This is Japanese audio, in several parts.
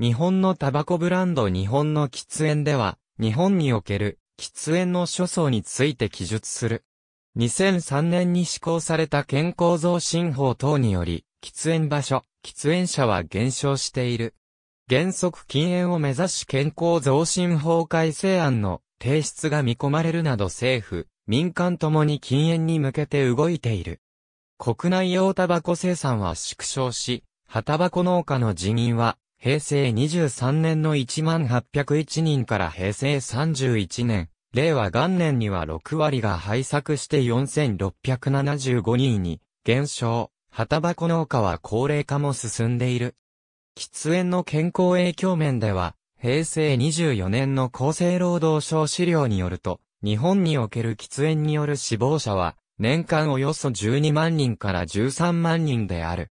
日本のタバコブランド日本の喫煙では、日本における喫煙の諸相について記述する。2003年に施行された健康増進法等により、喫煙場所、喫煙者は減少している。原則禁煙を目指し健康増進法改正案の提出が見込まれるなど政府、民間ともに禁煙に向けて動いている。国内用タバコ生産は縮小し、葉タバコ農家の人員は平成23年の1801人から平成31年、令和元年には6割が廃作して4675人に減少、旗箱農家は高齢化も進んでいる。喫煙の健康影響面では、平成24年の厚生労働省資料によると、日本における喫煙による死亡者は、年間およそ12万人から13万人である。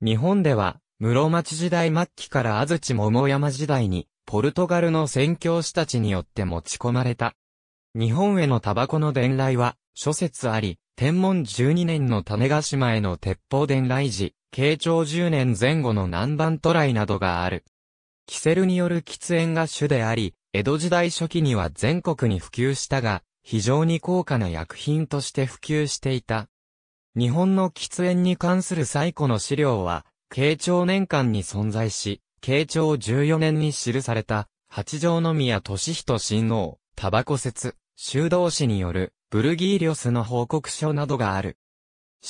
日本では、室町時代末期から安土桃山時代に、ポルトガルの宣教師たちによって持ち込まれた。日本へのタバコの伝来は、諸説あり、天文12年の種ヶ島への鉄砲伝来時、慶長10年前後の南蛮渡来などがある。キセルによる喫煙が主であり、江戸時代初期には全国に普及したが、非常に高価な薬品として普及していた。日本の喫煙に関する最古の資料は、慶長年間に存在し、慶長14年に記された、八条宮俊人親王、タバコ説、修道士による、ブルギーリオスの報告書などがある。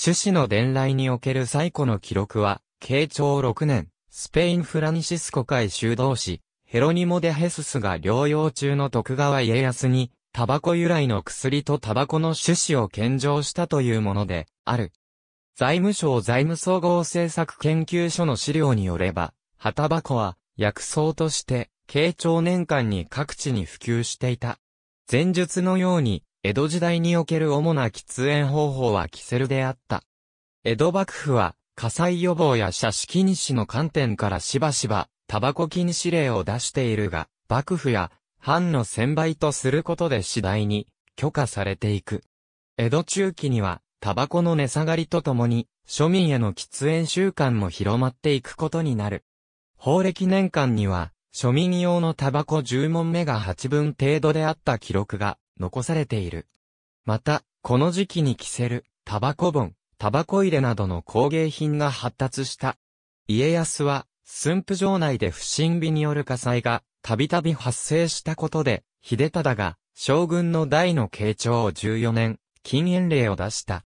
種子の伝来における最古の記録は、慶長6年、スペインフランシスコ会修道士、ヘロニモ・デ・ヘススが療養中の徳川家康に、タバコ由来の薬とタバコの種子を献上したというもので、ある。財務省財務総合政策研究所の資料によれば、旗箱は薬草として慶長年間に各地に普及していた。前述のように、江戸時代における主な喫煙方法はキセルであった。江戸幕府は火災予防や写式禁止の観点からしばしば、タバコ禁止令を出しているが、幕府や、藩の専売とすることで次第に、許可されていく。江戸中期には、タバコの値下がりとともに、庶民への喫煙習慣も広まっていくことになる。法暦年間には、庶民用のタバコ10問目が8分程度であった記録が残されている。また、この時期に着せる、タバコ本、タバコ入れなどの工芸品が発達した。家康は、駿府城内で不審火による火災が、たびたび発生したことで、秀忠が、将軍の代の慶長14年、禁煙令を出した。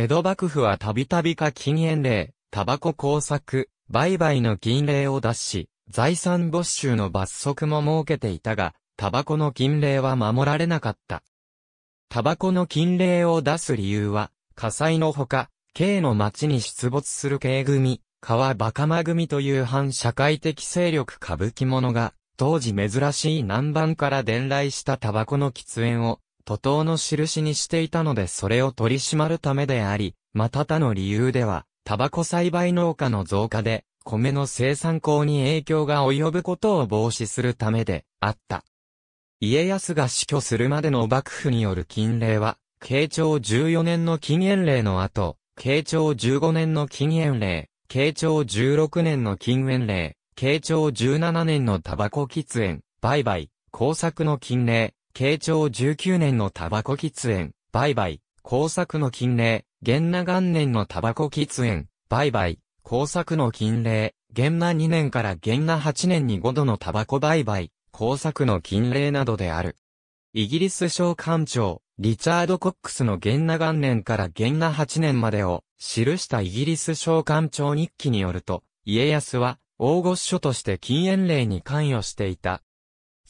江戸幕府はたびたび課禁煙令、タバコ工作、売買の禁令を出し、財産没収の罰則も設けていたが、タバコの禁令は守られなかった。タバコの禁令を出す理由は、火災のほか、K の町に出没する K 組、川バカマ組という反社会的勢力歌舞伎者が、当時珍しい南蛮から伝来したタバコの喫煙を徒党の印にしていたのでそれを取り締まるためであり、また他の理由では、タバコ栽培農家の増加で、米の生産口に影響が及ぶことを防止するためであった。家康が死去するまでの幕府による禁令は、慶長14年の禁煙令の後、慶長15年の禁煙令、慶長16年の禁煙令、慶長17年のタバコ喫煙、売買、工作の禁令、慶長19年のタバコ喫煙、売買、工作の禁令、元那元年のタバコ喫煙、売買、工作の禁令、元那2年から元那8年に5度のタバコ売買、工作の禁令などである。イギリス商館長、リチャード・コックスの元那元年から元那8年までを、記したイギリス商館長日記によると、家康は、大御所として禁煙令に関与していた、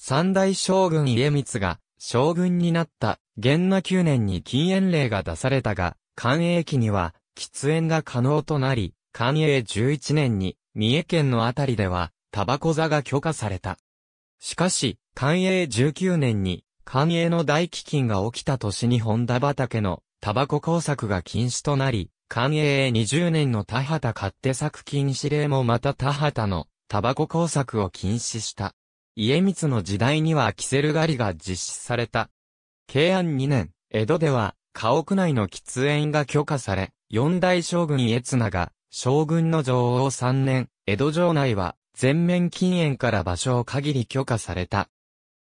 三大将軍家光が将軍になった元和9年に禁煙令が出されたが、寛永期には喫煙が可能となり、寛永11年に三重県のあたりではタバコ座が許可された。しかし、寛永19年に寛永の大飢饉が起きた年に本田畑のタバコ工作が禁止となり、寛永20年の田畑勝手作禁止令もまた田畑のタバコ工作を禁止した。家光の時代にはキセル狩りが実施された。慶安2年、江戸では、家屋内の喫煙が許可され、四大将軍家綱が、将軍の女王3年、江戸城内は、全面禁煙から場所を限り許可された。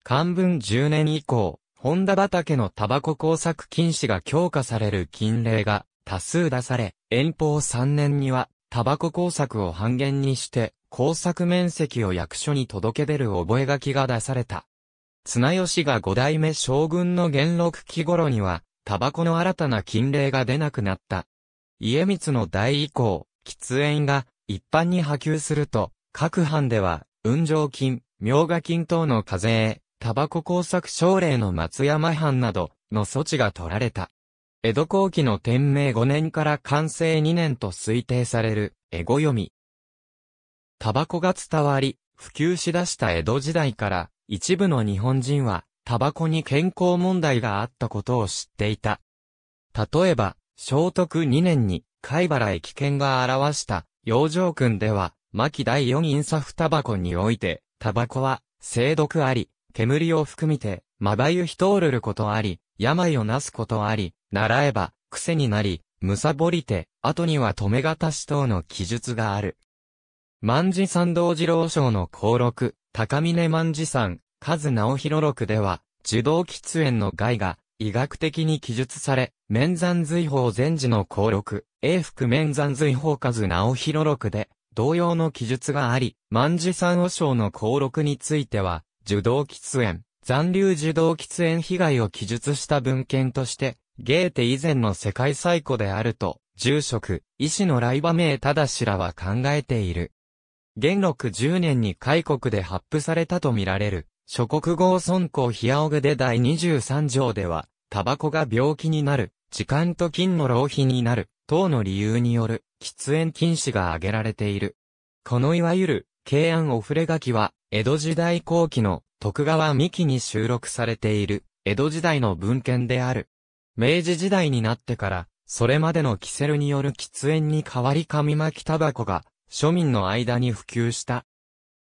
漢文10年以降、本田畑のタバコ工作禁止が強化される禁令が多数出され、遠方3年にはタバコ工作を半減にして、工作面積を役所に届け出る覚書が出された。綱吉が五代目将軍の元禄期頃には、タバコの新たな禁令が出なくなった。家光の代以降、喫煙が一般に波及すると、各藩では、運上金、明賀金等の課税、タバコ工作奨励の松山藩などの措置が取られた。江戸後期の天明5年から完成2年と推定される、エゴ読み。タバコが伝わり、普及しだした江戸時代から、一部の日本人は、タバコに健康問題があったことを知っていた。例えば、聖徳2年に、貝原駅券が表した、養生訓では、牧第四印フタバコにおいて、タバコは、精毒あり、煙を含みて、まばゆひとおるることあり、病をなすことあり、習えば、癖になり、むさぼりて、後には止めがたし等の記述がある。万事三道次郎賞の公録、高峰万事山、和直広録では、受動喫煙の害が、医学的に記述され、面山随法禅寺の公録、永福面山随法和直広録で、同様の記述があり、万事山和尚の公録については、受動喫煙、残留受動喫煙被害を記述した文献として、ゲーテ以前の世界最古であると、住職、医師のライバ名しらは考えている。元禄10年に開国で発布されたとみられる、諸国語尊公ヒアオグで第23条では、タバコが病気になる、時間と金の浪費になる、等の理由による、喫煙禁止が挙げられている。このいわゆる、慶安お触れ書きは、江戸時代後期の徳川三木に収録されている、江戸時代の文献である。明治時代になってから、それまでのキセルによる喫煙に代わり紙巻きタバコが庶民の間に普及した。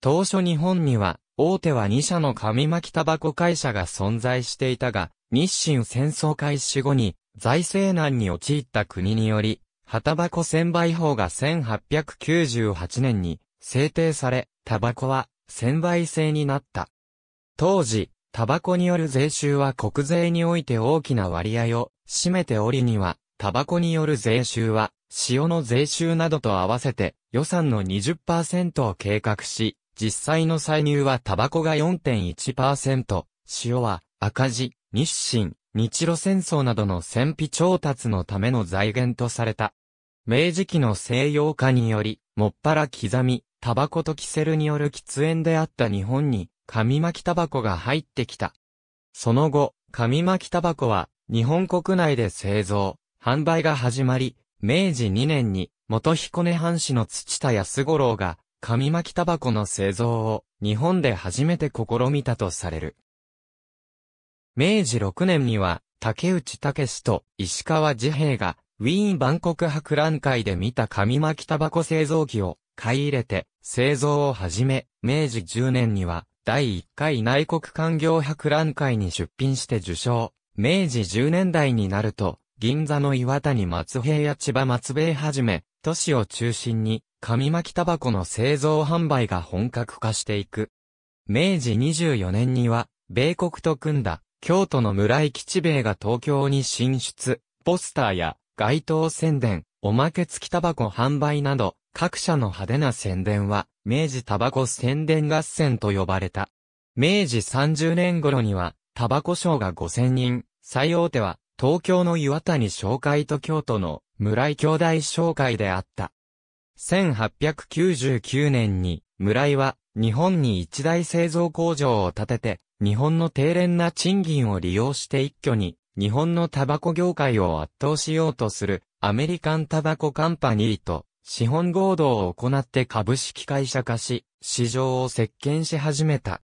当初日本には、大手は2社の紙巻きタバコ会社が存在していたが、日清戦争開始後に、財政難に陥った国により、葉タバコ専売法が1898年に制定され、タバコは専売制になった。当時、タバコによる税収は国税において大きな割合を占めておりには、タバコによる税収は塩の税収などと合わせて予算の20%を計画し、実際の歳入はタバコが4.1%、塩は赤字、日清、日露戦争などの戦費調達のための財源とされた。明治期の西洋化により、もっぱら刻み、タバコとキセルによる喫煙であった日本に、紙巻きタバコが入ってきた。その後、紙巻きタバコは、日本国内で製造、販売が始まり、明治2年に、元彦根藩士の土田康五郎が、紙巻きタバコの製造を、日本で初めて試みたとされる。明治6年には、竹内武と石川治兵衛が、ウィーン万国博覧会で見た紙巻きタバコ製造機を買い入れて、製造を始め、明治10年には、第1回内国官業博覧会に出品して受賞。明治10年代になると、銀座の岩谷松平や千葉松平はじめ、都市を中心に、紙巻きタバコの製造販売が本格化していく。明治24年には、米国と組んだ、京都の村井吉兵衛が東京に進出、ポスターや街頭宣伝、おまけ付きタバコ販売など、各社の派手な宣伝は、明治タバコ宣伝合戦と呼ばれた。明治30年頃には、タバコ賞が5000人、最大手は東京の岩谷商会と京都の村井兄弟商会であった。1899年に村井は日本に一大製造工場を建てて日本の低廉な賃金を利用して一挙に日本のタバコ業界を圧倒しようとするアメリカンタバコカンパニーと資本合同を行って株式会社化し、市場を席巻し始めた。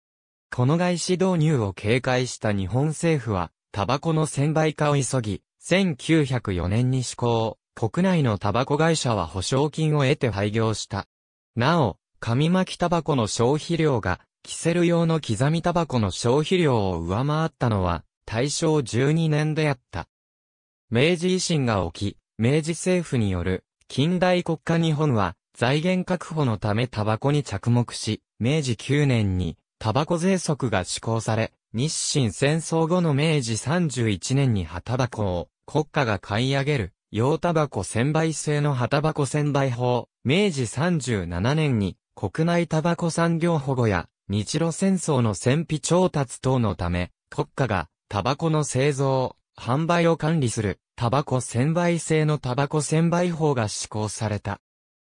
この外資導入を警戒した日本政府は、タバコの専売化を急ぎ、1904年に施行、国内のタバコ会社は保証金を得て廃業した。なお、紙巻きタバコの消費量が、キセル用の刻みタバコの消費量を上回ったのは、大正12年であった。明治維新が起き、明治政府による近代国家日本は財源確保のためタバコに着目し、明治9年にタバコ税則が施行され、日清戦争後の明治31年に旗タを国家が買い上げる、洋タバコ専売制の旗タ専売法、明治37年に国内タバコ産業保護や日露戦争の戦費調達等のため、国家がタバコの製造、販売を管理する、タバコ専売制のタバコ専売法が施行された。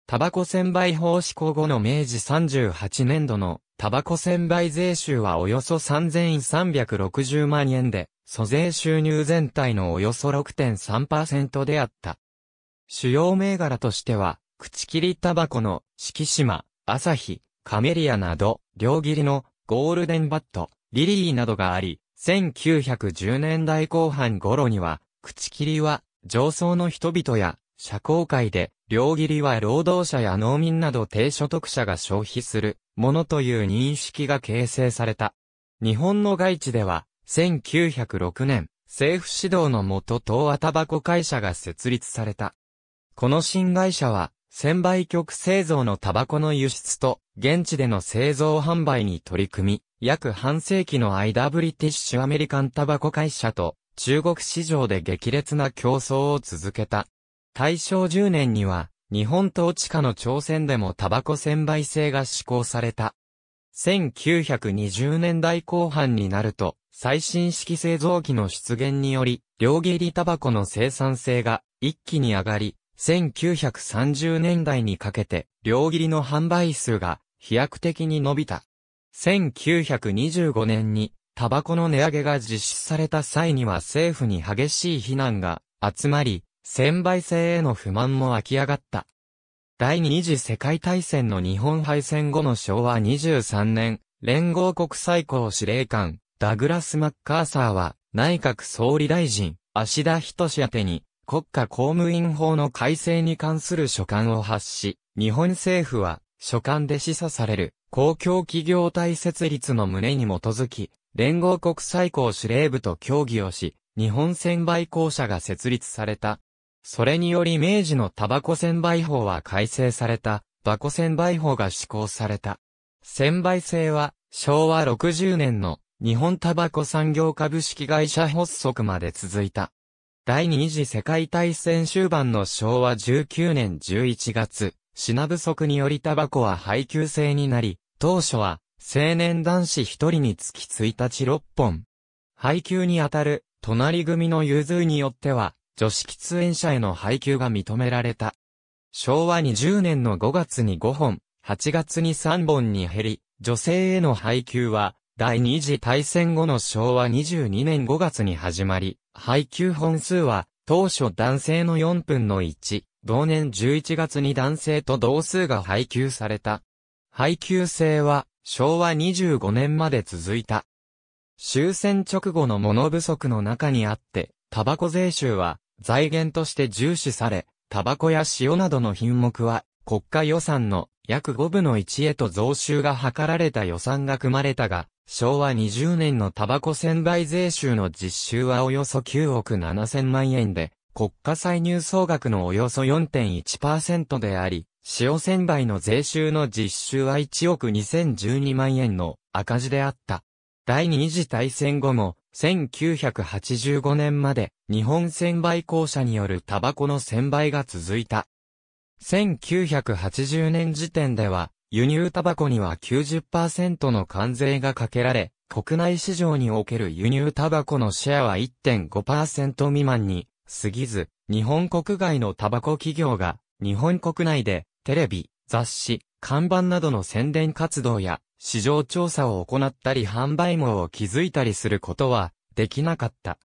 タバコ専売法施行後の明治38年度のタバコ専売税収はおよそ3360万円で、租税収入全体のおよそ6.3%であった。主要銘柄としては、口切りタバコの敷島、朝日、カメリアなど、両切りのゴールデンバット、リリーなどがあり、1910年代後半頃には、口切りは上層の人々や社交界で、両切りは労働者や農民など低所得者が消費するものという認識が形成された。日本の外地では、1906年、政府指導のもと東亜タバコ会社が設立された。この新会社は、専売局製造のタバコの輸出と、現地での製造販売に取り組み、約半世紀の間ブリティッシュアメリカンタバコ会社と、中国市場で激烈な競争を続けた。大正10年には、日本統治下の朝鮮でもタバコ専売制が施行された。1920年代後半になると、最新式製造機の出現により、両切りタバコの生産性が一気に上がり、1930年代にかけて、両切りの販売数が飛躍的に伸びた。1925年に、タバコの値上げが実施された際には政府に激しい非難が集まり、専売制への不満も湧き上がった。第二次世界大戦の日本敗戦後の昭和23年、連合国最高司令官、ダグラス・マッカーサーは、内閣総理大臣、足田仁宛に、国家公務員法の改正に関する書簡を発し、日本政府は、書簡で示唆される、公共企業体設立の旨に基づき、連合国最高司令部と協議をし、日本専売公社が設立された。それにより明治のタバコ専売法は改正された、バコ専売法が施行された。専売制は、昭和60年の日本タバコ産業株式会社発足まで続いた。第二次世界大戦終盤の昭和19年11月、品不足によりタバコは配給制になり、当初は青年男子一人につき1日6本。配給にあたる隣組の融通によっては、女子喫煙者への配給が認められた。昭和20年の5月に5本、8月に3本に減り、女性への配給は、第二次大戦後の昭和22年5月に始まり、配給本数は、当初男性の4分の1、同年11月に男性と同数が配給された。配給制は、昭和25年まで続いた。終戦直後の物不足の中にあって、タバコ税収は、財源として重視され、タバコや塩などの品目は、国家予算の約5分の1へと増収が図られた予算が組まれたが、昭和20年のタバコ専売税収の実収はおよそ9億7千万円で、国家歳入総額のおよそ4.1%であり、塩専売の税収の実収は1億2012万円の赤字であった。第二次大戦後も、1985年まで日本専売公社によるタバコの専売が続いた。1980年時点では輸入タバコには90%の関税がかけられ、国内市場における輸入タバコのシェアは1.5%未満に過ぎず、日本国外のタバコ企業が日本国内でテレビ、雑誌、看板などの宣伝活動や市場調査を行ったり販売網を築いたりすることはできなかった。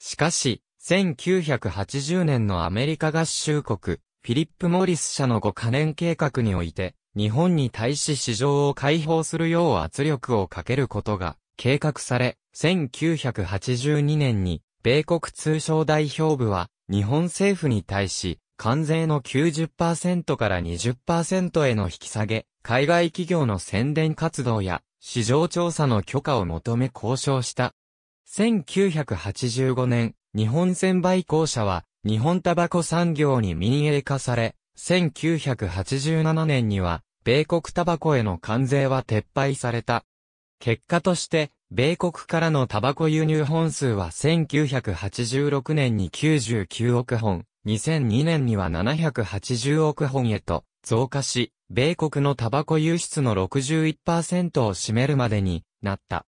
しかし、1980年のアメリカ合衆国、フィリップ・モリス社の5カ年計画において、日本に対し市場を開放するよう圧力をかけることが計画され、1982年に米国通商代表部は日本政府に対し関税の90%から20%への引き下げ海外企業の宣伝活動や市場調査の許可を求め交渉した。1985年、日本船売公社は日本タバコ産業に民営化され、1987年には米国タバコへの関税は撤廃された。結果として、米国からのタバコ輸入本数は1986年に99億本、2002年には780億本へと増加し、米国のタバコ輸出の61%を占めるまでになった。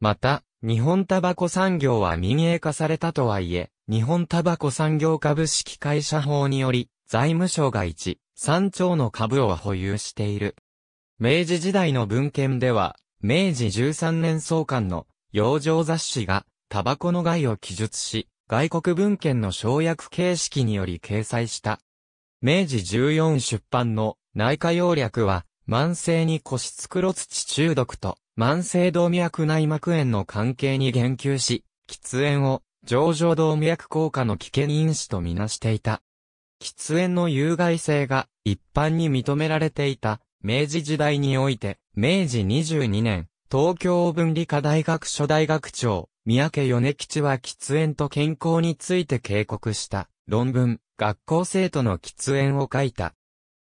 また、日本タバコ産業は民営化されたとはいえ、日本タバコ産業株式会社法により、財務省が1、3兆の株を保有している。明治時代の文献では、明治13年創刊の養生雑誌が、タバコの害を記述し、外国文献の省略形式により掲載した。明治14出版の内科要略は、慢性に腰つくろ土中毒と、慢性動脈内膜炎の関係に言及し、喫煙を、上場動脈硬化の危険因子とみなしていた。喫煙の有害性が一般に認められていた明治時代において、明治22年、東京文理科大学所大学長、三宅米吉は喫煙と健康について警告した論文、学校生徒の喫煙を書いた。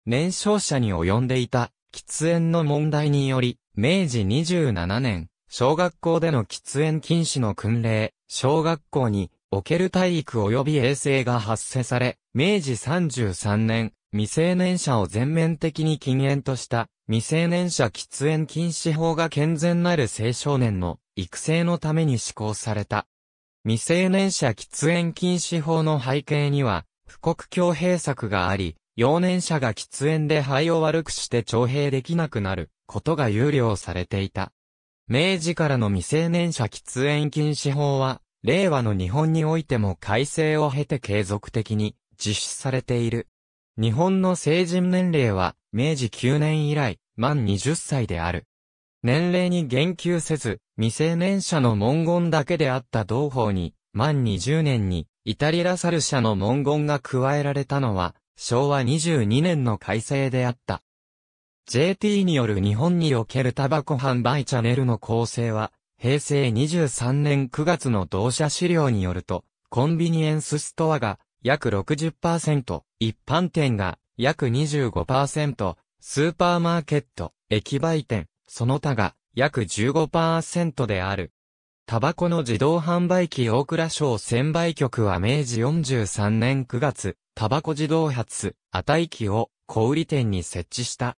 年少者に及んでいた喫煙の問題により、明治27年、小学校での喫煙禁止の訓令、小学校における体育及び衛生が発生され、明治33年、未成年者を全面的に禁煙とした、未成年者喫煙禁止法が健全なる青少年の育成のために施行された。未成年者喫煙禁止法の背景には、不国境兵策があり、幼年者が喫煙で肺を悪くして徴兵できなくなることが有料されていた。明治からの未成年者喫煙禁止法は、令和の日本においても改正を経て継続的に実施されている。日本の成人年齢は、明治9年以来、満20歳である。年齢に言及せず、未成年者の文言だけであった同法に、満20年に、イタリラサル社の文言が加えられたのは、昭和22年の改正であった。JT による日本におけるタバコ販売チャンネルの構成は、平成23年9月の同社資料によると、コンビニエンスストアが約60%、一般店が約25%、スーパーマーケット、駅売店、その他が約15%である。タバコの自動販売機大倉省専売局は明治43年9月、タバコ自動発、値機を小売店に設置した。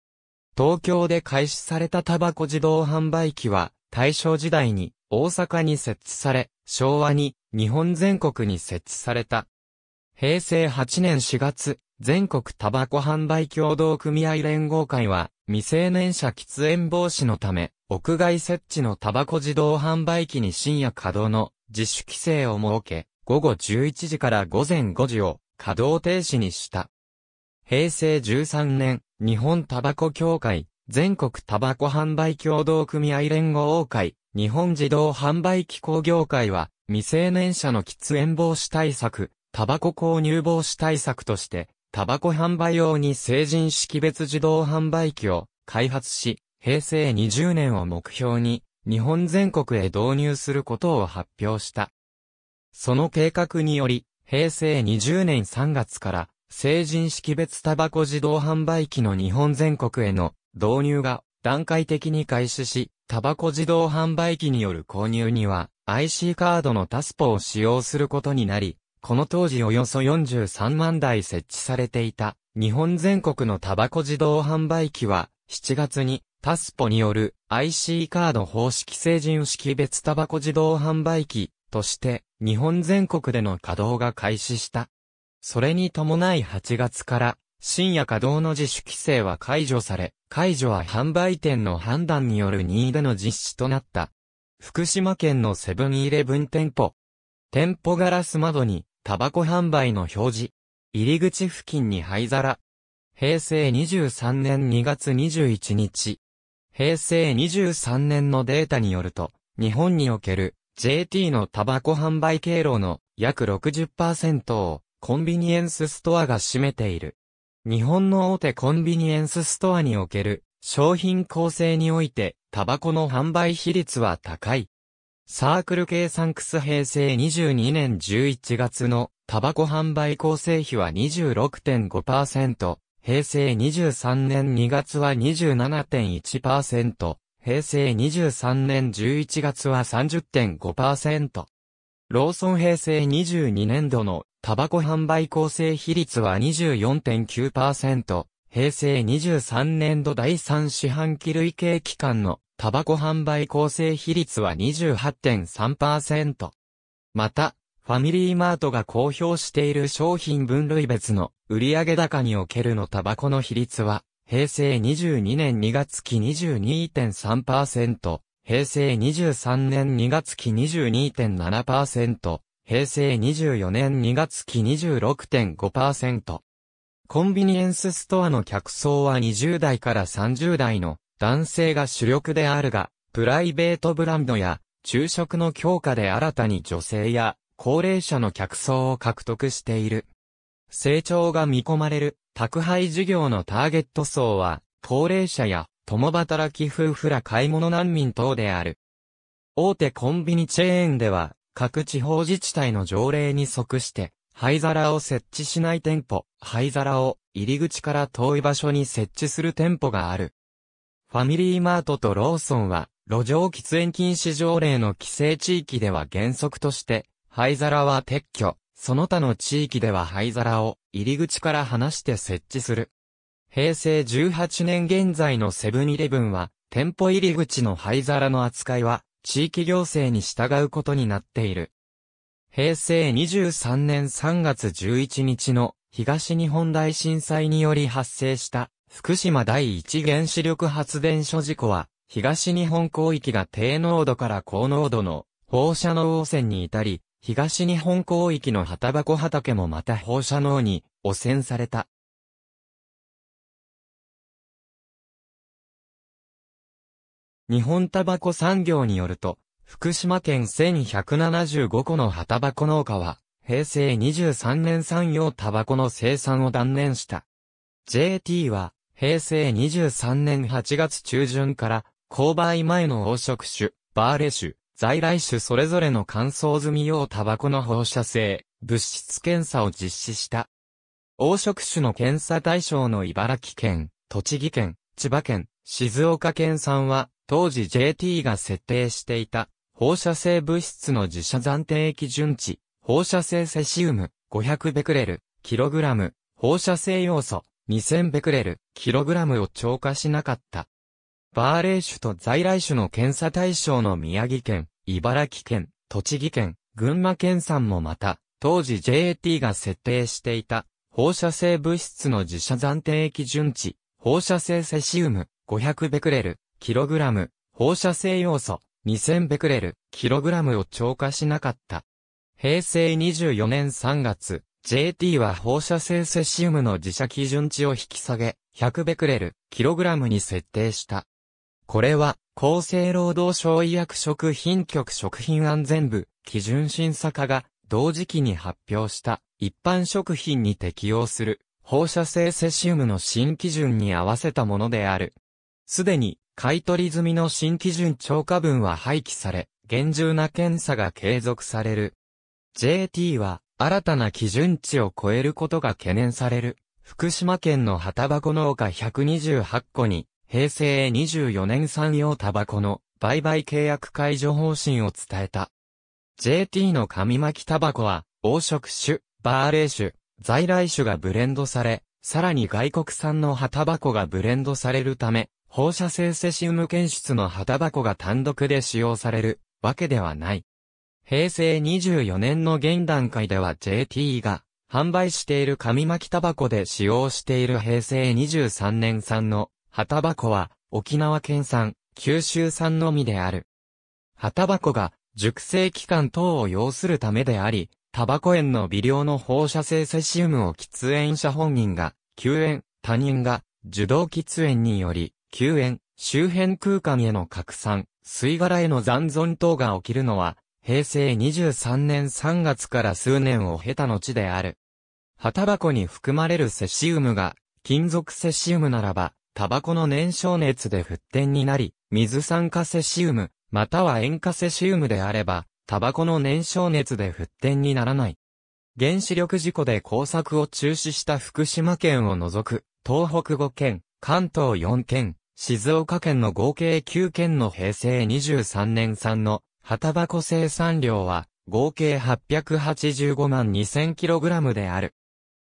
東京で開始されたタバコ自動販売機は、大正時代に大阪に設置され、昭和に日本全国に設置された。平成8年4月、全国タバコ販売協同組合連合会は、未成年者喫煙防止のため、屋外設置のタバコ自動販売機に深夜稼働の自主規制を設け、午後11時から午前5時を稼働停止にした。平成13年、日本タバコ協会、全国タバコ販売協同組合連合会、日本自動販売機構業界は、未成年者の喫煙防止対策、タバコ購入防止対策として、タバコ販売用に成人識別自動販売機を開発し、平成20年を目標に、日本全国へ導入することを発表した。その計画により、平成20年3月から成人識別タバコ自動販売機の日本全国への導入が段階的に開始し、タバコ自動販売機による購入には IC カードのタスポを使用することになり、この当時およそ43万台設置されていた日本全国のタバコ自動販売機は7月にタスポによる IC カード方式成人識別タバコ自動販売機として日本全国での稼働が開始した。それに伴い8月から深夜稼働の自主規制は解除され、解除は販売店の判断による任意での実施となった。福島県のセブンイレブン店舗。店舗ガラス窓にタバコ販売の表示。入り口付近に灰皿。平成23年2月21日。平成23年のデータによると、日本における JT のタバコ販売経路の約60%をコンビニエンスストアが占めている。日本の大手コンビニエンスストアにおける商品構成においてタバコの販売比率は高い。サークル計算クス平成22年11月のタバコ販売構成比は26.5%、平成23年2月は27.1%、平成23年11月は30.5%。ローソン平成22年度のタバコ販売構成比率は24.9%。平成23年度第3四半期累計期間のタバコ販売構成比率は28.3%。また、ファミリーマートが公表している商品分類別の売上高におけるのタバコの比率は平成22年2月期22.3%、平成23年2月期22.7%、平成24年2月期26.5%。コンビニエンスストアの客層は20代から30代の男性が主力であるが、プライベートブランドや昼食の強化で新たに女性や高齢者の客層を獲得している。成長が見込まれる宅配事業のターゲット層は、高齢者や共働き夫婦ら買い物難民等である。大手コンビニチェーンでは、各地方自治体の条例に即して、灰皿を設置しない店舗、灰皿を入り口から遠い場所に設置する店舗がある。ファミリーマートとローソンは、路上喫煙禁止条例の規制地域では原則として、灰皿は撤去、その他の地域では灰皿を入り口から離して設置する。平成18年現在のセブンイレブンは、店舗入り口の灰皿の扱いは、地域行政に従うことになっている。平成23年3月11日の東日本大震災により発生した福島第一原子力発電所事故は、東日本広域が低濃度から高濃度の放射能汚染に至り、東日本広域の旗箱畑もまた放射能に汚染された。日本タバコ産業によると、福島県1175個の旗箱農家は、平成23年産業タバコの生産を断念した。JT は、平成23年8月中旬から、購買前の黄色種、バーレ種、在来種それぞれの乾燥済み用タバコの放射性、物質検査を実施した。黄色種の検査対象の茨城県、栃木県、千葉県、静岡県産は、当時 JT が設定していた、放射性物質の自社暫定基準値、放射性セシウム、500ベクレル、キログラム、放射性要素、2000ベクレル、キログラムを超過しなかった。バーレー種と在来種の検査対象の宮城県、茨城県、栃木県、群馬県産もまた、当時 JAT が設定していた、放射性物質の自社暫定基準値、放射性セシウム、500ベクレル、キログラム、放射性要素、2000ベクレル、キログラムを超過しなかった。平成24年3月、JT は放射性セシウムの自社基準値を引き下げ、100ベクレル、キログラムに設定した。これは、厚生労働省医薬食品局食品安全部、基準審査課が、同時期に発表した、一般食品に適用する、放射性セシウムの新基準に合わせたものである。すでに、買取済みの新基準超過分は廃棄され、厳重な検査が継続される。JT は、新たな基準値を超えることが懸念される。福島県の旗箱農家128個に、平成24年産業タバコの売買契約解除方針を伝えた。JT の紙巻きタバコは、黄色種、バーレー種、在来種がブレンドされ、さらに外国産の旗タバコがブレンドされるため、放射性セシウム検出の旗タバコが単独で使用されるわけではない。平成24年の現段階では JT が販売している紙巻きタバコで使用している平成23年産の旗箱は、沖縄県産、九州産のみである。旗箱が、熟成期間等を要するためであり、タバコ園の微量の放射性セシウムを喫煙者本人が、救煙、他人が、受動喫煙により、救煙、周辺空間への拡散、吸い殻への残存等が起きるのは、平成23年3月から数年を経た後である。旗箱に含まれるセシウムが、金属セシウムならば、タバコの燃焼熱で沸点になり、水酸化セシウム、または塩化セシウムであれば、タバコの燃焼熱で沸点にならない。原子力事故で工作を中止した福島県を除く、東北5県、関東4県、静岡県の合計9県の平成23年産の、葉タバコ生産量は、合計885万 2000kg である。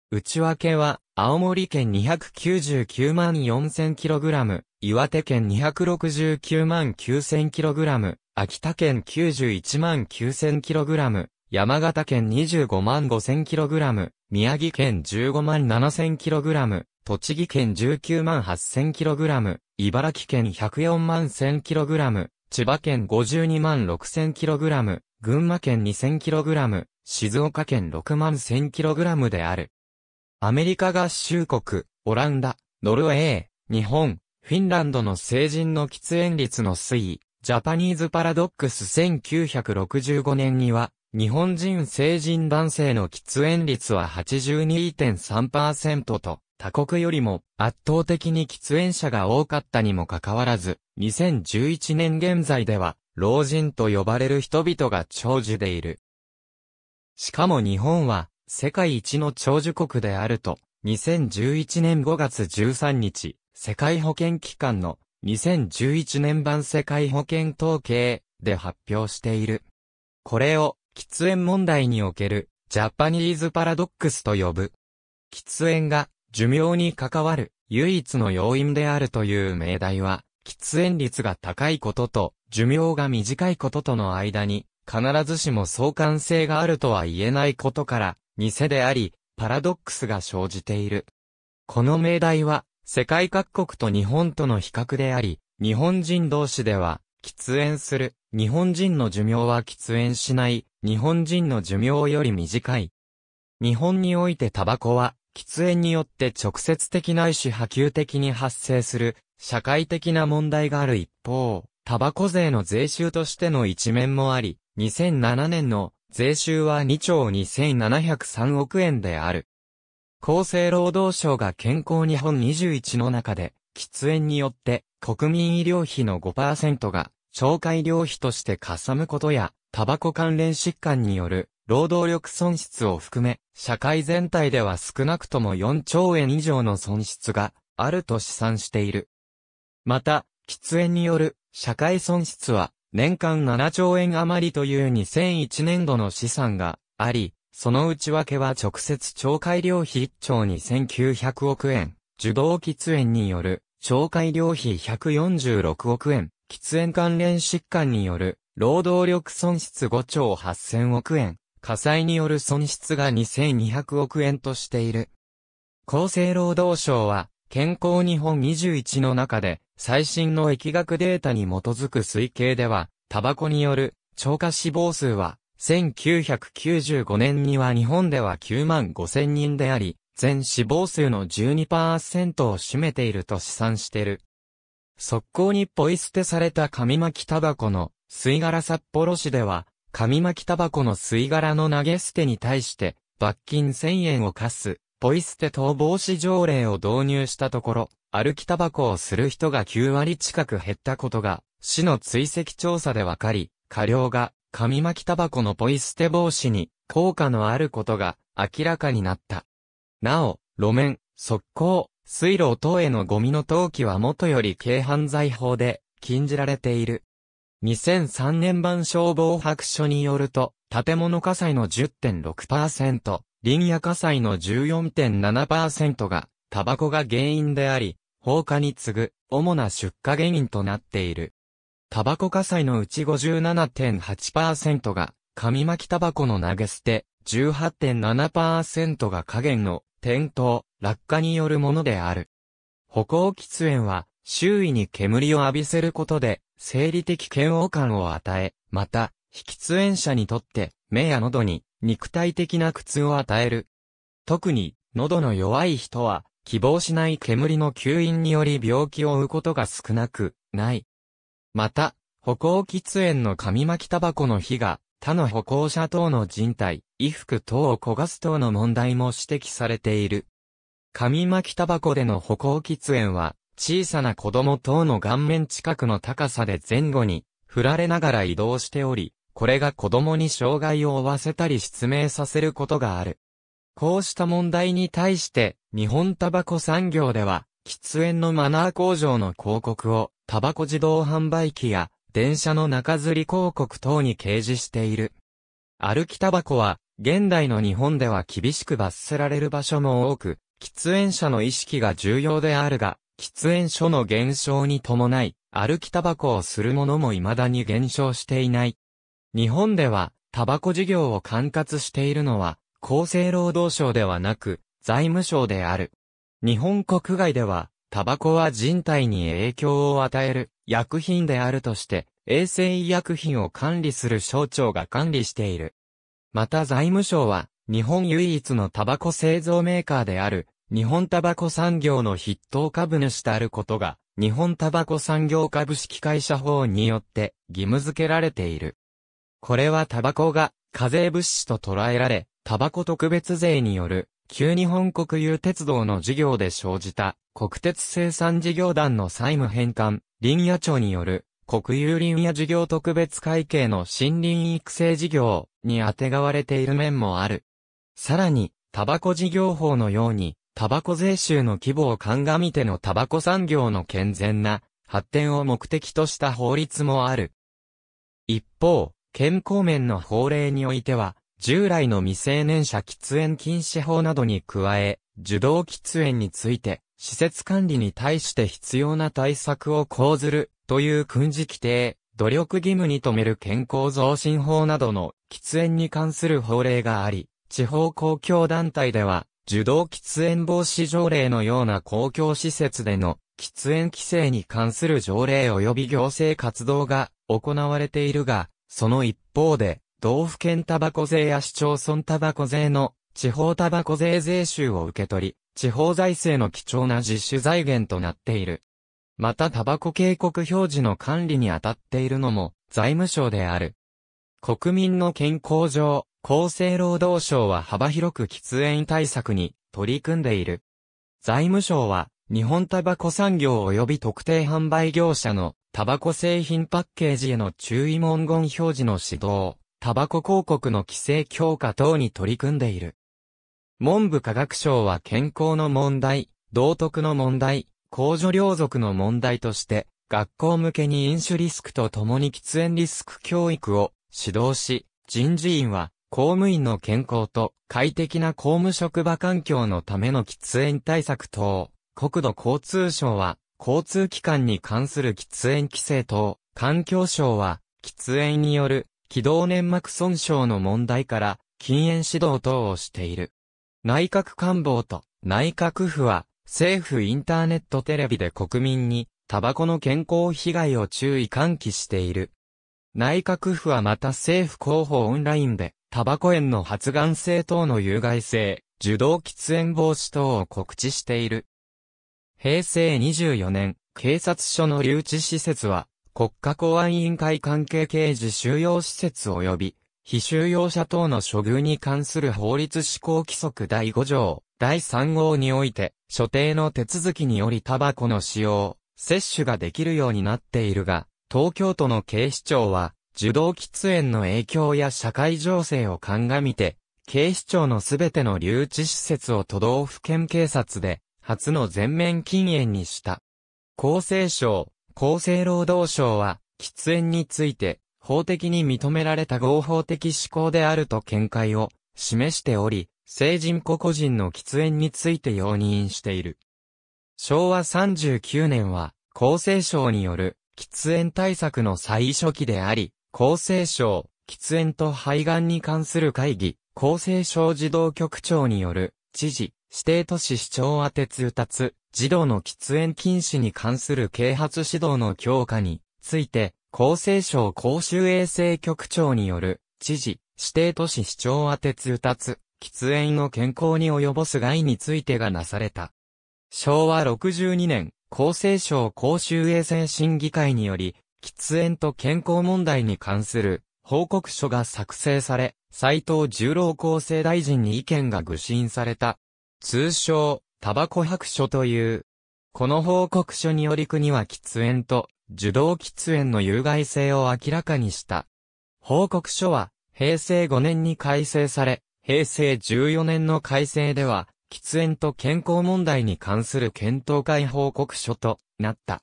内訳は、青森県 2994000kg 万、岩手県 2699000kg 万、秋田県9 1万9 0 0 0 k g 山形県2 5万5 0 0 0 k g 宮城県1 5万7 0 0 0 k g 栃木県 19800kg 万0、茨城県 1041000kg 万、千葉県 52600kg 万0、群馬県 2000kg、静岡県6万 1000kg である。アメリカ合衆国、オランダ、ノルウェー、日本、フィンランドの成人の喫煙率の推移、ジャパニーズパラドックス1965年には、日本人成人男性の喫煙率は82.3%と、他国よりも圧倒的に喫煙者が多かったにもかかわらず、2011年現在では、老人と呼ばれる人々が長寿でいる。しかも日本は、世界一の長寿国であると、2011年5月13日、世界保健機関の2011年版世界保健統計で発表している。これを喫煙問題におけるジャパニーズパラドックスと呼ぶ。喫煙が寿命に関わる唯一の要因であるという命題は、喫煙率が高いことと寿命が短いこととの間に必ずしも相関性があるとは言えないことから、偽であり、パラドックスが生じている。この命題は、世界各国と日本との比較であり、日本人同士では、喫煙する、日本人の寿命は喫煙しない、日本人の寿命より短い。日本においてタバコは、喫煙によって直接的ないし波及的に発生する、社会的な問題がある一方、タバコ税の税収としての一面もあり、2007年の税収は2兆2703億円である。厚生労働省が健康日本21の中で、喫煙によって国民医療費の5%が戒。医療費としてかさむことや、タバコ関連疾患による労働力損失を含め、社会全体では少なくとも4兆円以上の損失があると試算している。また、喫煙による社会損失は年間7兆円余りという2001年度の資産があり、その内訳は直接懲戒料費1兆2900億円、受動喫煙による懲戒料費146億円、喫煙関連疾患による労働力損失5兆8000億円、火災による損失が2200億円としている。厚生労働省は、健康日本21の中で、最新の疫学データに基づく推計では、タバコによる超過死亡数は、1995年には日本では9万5千人であり、全死亡数の12%を占めていると試算してる。速攻にポイ捨てされた紙巻きタバコの吸い殻札幌市では、紙巻きタバコの吸い殻の投げ捨てに対して罰金1000円を課すポイ捨て等防止条例を導入したところ、歩きタバコをする人が9割近く減ったことが、市の追跡調査で分かり、過料が、紙巻きタバコのポイ捨て防止に、効果のあることが、明らかになった。なお、路面、側溝、水路等へのゴミの投棄は元より軽犯罪法で、禁じられている。2003年版消防白書によると、建物火災の10.6%、林野火災の14.7%が、タバコが原因であり、放火に次ぐ、主な出火原因となっている。タバコ火災のうち57.8%が、紙巻きタバコの投げ捨て、18.7%が加減の、転倒、落下によるものである。歩行喫煙は、周囲に煙を浴びせることで、生理的嫌悪感を与え、また、非喫煙者にとって、目や喉に、肉体的な苦痛を与える。特に、喉の弱い人は、希望しない煙の吸引により病気を負うことが少なく、ない。また、歩行喫煙の紙巻きタバコの火が、他の歩行者等の人体、衣服等を焦がす等の問題も指摘されている。紙巻きタバコでの歩行喫煙は、小さな子供等の顔面近くの高さで前後に、振られながら移動しており、これが子供に障害を負わせたり失明させることがある。こうした問題に対して、日本タバコ産業では、喫煙のマナー工場の広告を、タバコ自動販売機や、電車の中吊り広告等に掲示している。歩きタバコは、現代の日本では厳しく罰せられる場所も多く、喫煙者の意識が重要であるが、喫煙所の減少に伴い、歩きタバコをする者も未だに減少していない。日本では、タバコ事業を管轄しているのは、厚生労働省ではなく、財務省である。日本国外では、タバコは人体に影響を与える薬品であるとして、衛生医薬品を管理する省庁が管理している。また財務省は、日本唯一のタバコ製造メーカーである、日本タバコ産業の筆頭株主であることが、日本タバコ産業株式会社法によって義務付けられている。これはタバコが課税物資と捉えられ、タバコ特別税による旧日本国有鉄道の事業で生じた国鉄生産事業団の債務返還、林野庁による国有林野事業特別会計の森林育成事業にあてがわれている面もある。さらに、タバコ事業法のように、タバコ税収の規模を鑑みてのタバコ産業の健全な発展を目的とした法律もある。一方、健康面の法令においては、従来の未成年者喫煙禁止法などに加え、受動喫煙について、施設管理に対して必要な対策を講ずるという訓示規定、努力義務に止める健康増進法などの喫煙に関する法令があり、地方公共団体では、受動喫煙防止条例のような公共施設での喫煙規制に関する条例及び行政活動が行われているが、その一方で、道府県タバコ税や市町村タバコ税の地方タバコ税税収を受け取り、地方財政の貴重な実主財源となっている。またタバコ警告表示の管理に当たっているのも財務省である。国民の健康上、厚生労働省は幅広く喫煙対策に取り組んでいる。財務省は日本タバコ産業及び特定販売業者のタバコ製品パッケージへの注意文言表示の指導、タバコ広告の規制強化等に取り組んでいる。文部科学省は健康の問題、道徳の問題、公助領族の問題として、学校向けに飲酒リスクと共に喫煙リスク教育を指導し、人事院は公務員の健康と快適な公務職場環境のための喫煙対策等、国土交通省は交通機関に関する喫煙規制等、環境省は、喫煙による、気道粘膜損傷の問題から、禁煙指導等をしている。内閣官房と内閣府は、政府インターネットテレビで国民に、タバコの健康被害を注意喚起している。内閣府はまた政府広報オンラインで、タバコ炎の発がん性等の有害性、受動喫煙防止等を告知している。平成24年、警察署の留置施設は、国家公安委員会関係刑事収容施設及び、非収容者等の処遇に関する法律施行規則第5条、第3号において、所定の手続きによりタバコの使用、摂取ができるようになっているが、東京都の警視庁は、受動喫煙の影響や社会情勢を鑑みて、警視庁のすべての留置施設を都道府県警察で、初の全面禁煙にした。厚生省、厚生労働省は、喫煙について、法的に認められた合法的思考であると見解を示しており、成人個々人の喫煙について容認している。昭和39年は、厚生省による喫煙対策の最初期であり、厚生省、喫煙と肺がんに関する会議、厚生省児童局長による知事、指定都市市長宛て通達、児童の喫煙禁止に関する啓発指導の強化について、厚生省公衆衛生局長による、知事、指定都市市長宛て通達、喫煙を健康に及ぼす害についてがなされた。昭和62年、厚生省公衆衛生審議会により、喫煙と健康問題に関する報告書が作成され、斉藤十郎厚生大臣に意見が具申された。通称、タバコ白書という。この報告書により国は喫煙と受動喫煙の有害性を明らかにした。報告書は、平成5年に改正され、平成14年の改正では、喫煙と健康問題に関する検討会報告書となった。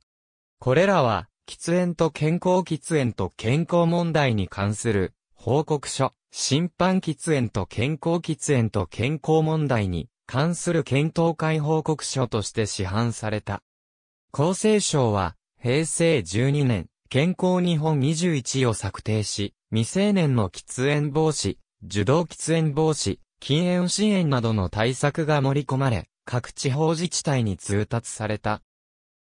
これらは、喫煙と健康喫煙と健康問題に関する報告書、審判喫煙と健康喫煙と健康問題に関する検討会報告書として市販された。厚生省は、平成12年、健康日本21を策定し、未成年の喫煙防止、受動喫煙防止、禁煙支援などの対策が盛り込まれ、各地方自治体に通達された。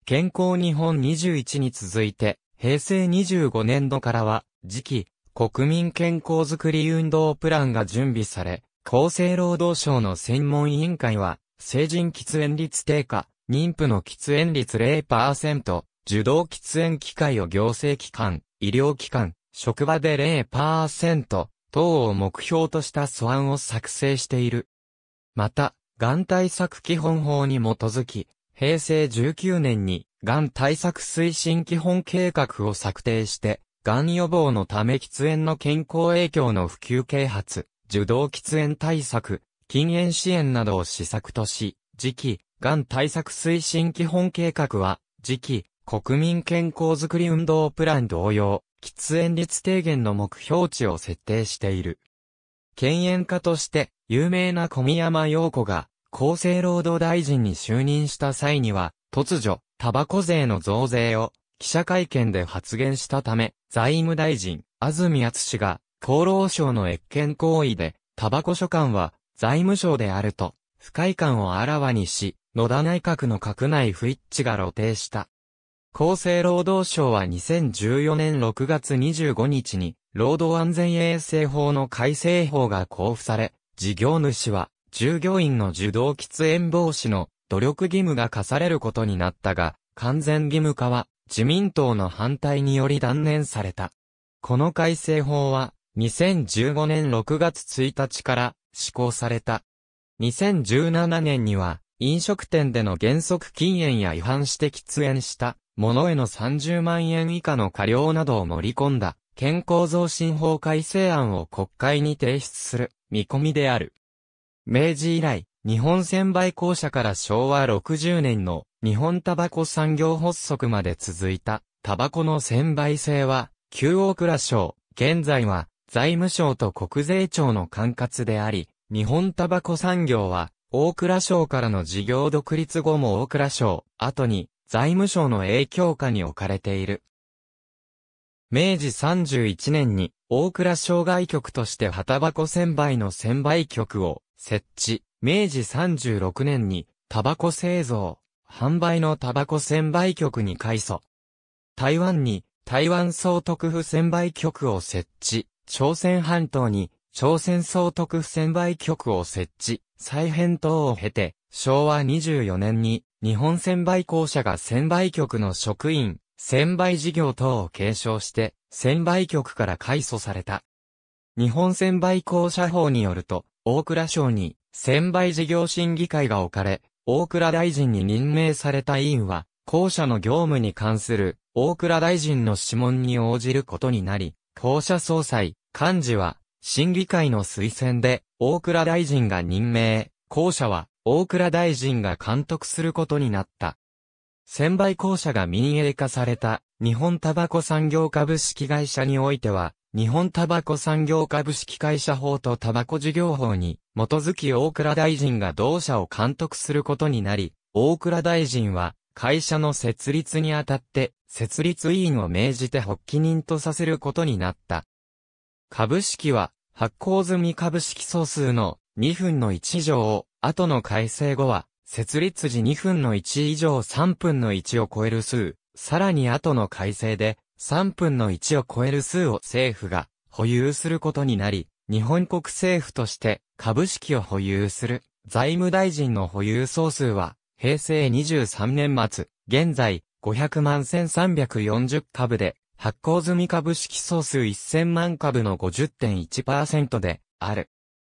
健康日本21に続いて、平成25年度からは、次期、国民健康づくり運動プランが準備され、厚生労働省の専門委員会は、成人喫煙率低下、妊婦の喫煙率0%、受動喫煙機会を行政機関、医療機関、職場で0%等を目標とした素案を作成している。また、がん対策基本法に基づき、平成19年に、がん対策推進基本計画を策定して、がん予防のため喫煙の健康影響の普及啓発、受動喫煙対策、禁煙支援などを施策とし、次期、がん対策推進基本計画は、次期、国民健康づくり運動プラン同様、喫煙率低減の目標値を設定している。検煙家として、有名な小宮山陽子が、厚生労働大臣に就任した際には、突如、タバコ税の増税を、記者会見で発言したため、財務大臣、安住敦氏が、厚労省の越権行為で、タバコ所管は財務省であると、不快感をあらわにし、野田内閣の閣内不一致が露呈した。厚生労働省は2014年6月25日に、労働安全衛生法の改正法が交付され、事業主は、従業員の受動喫煙防止の努力義務が課されることになったが、完全義務化は、自民党の反対により断念された。この改正法は、2015年6月1日から施行された。2017年には、飲食店での原則禁煙や違反して喫煙した物への30万円以下の過料などを盛り込んだ健康増進法改正案を国会に提出する見込みである。明治以来、日本専売公社から昭和60年の日本タバコ産業発足まで続いたタバコの専売制は9億羅省、現在は財務省と国税庁の管轄であり、日本タバコ産業は、大蔵省からの事業独立後も大蔵省、後に財務省の影響下に置かれている。明治31年に大蔵省外局として旗箱専売の専売局を設置。明治36年にタバコ製造、販売のタバコ専売局に改組。台湾に台湾総督府専売局を設置。朝鮮半島に朝鮮総督府専売局を設置、再編等を経て、昭和24年に日本専売公社が専売局の職員、専売事業等を継承して、専売局から改祖された。日本専売公社法によると、大倉省に専売事業審議会が置かれ、大倉大臣に任命された委員は、公社の業務に関する大倉大臣の諮問に応じることになり、当社総裁、幹事は、審議会の推薦で、大倉大臣が任命、校舎は、大倉大臣が監督することになった。専売校舎が民営化された、日本タバコ産業株式会社においては、日本タバコ産業株式会社法とタバコ事業法に、基づき大倉大臣が同社を監督することになり、大倉大臣は、会社の設立にあたって、設立委員を命じて発起人とさせることになった。株式は、発行済み株式総数の2分の1乗を、後の改正後は、設立時2分の1以上3分の1を超える数、さらに後の改正で3分の1を超える数を政府が保有することになり、日本国政府として株式を保有する財務大臣の保有総数は平成23年末、現在、500万1340株で、発行済み株式総数1000万株の50.1%で、ある。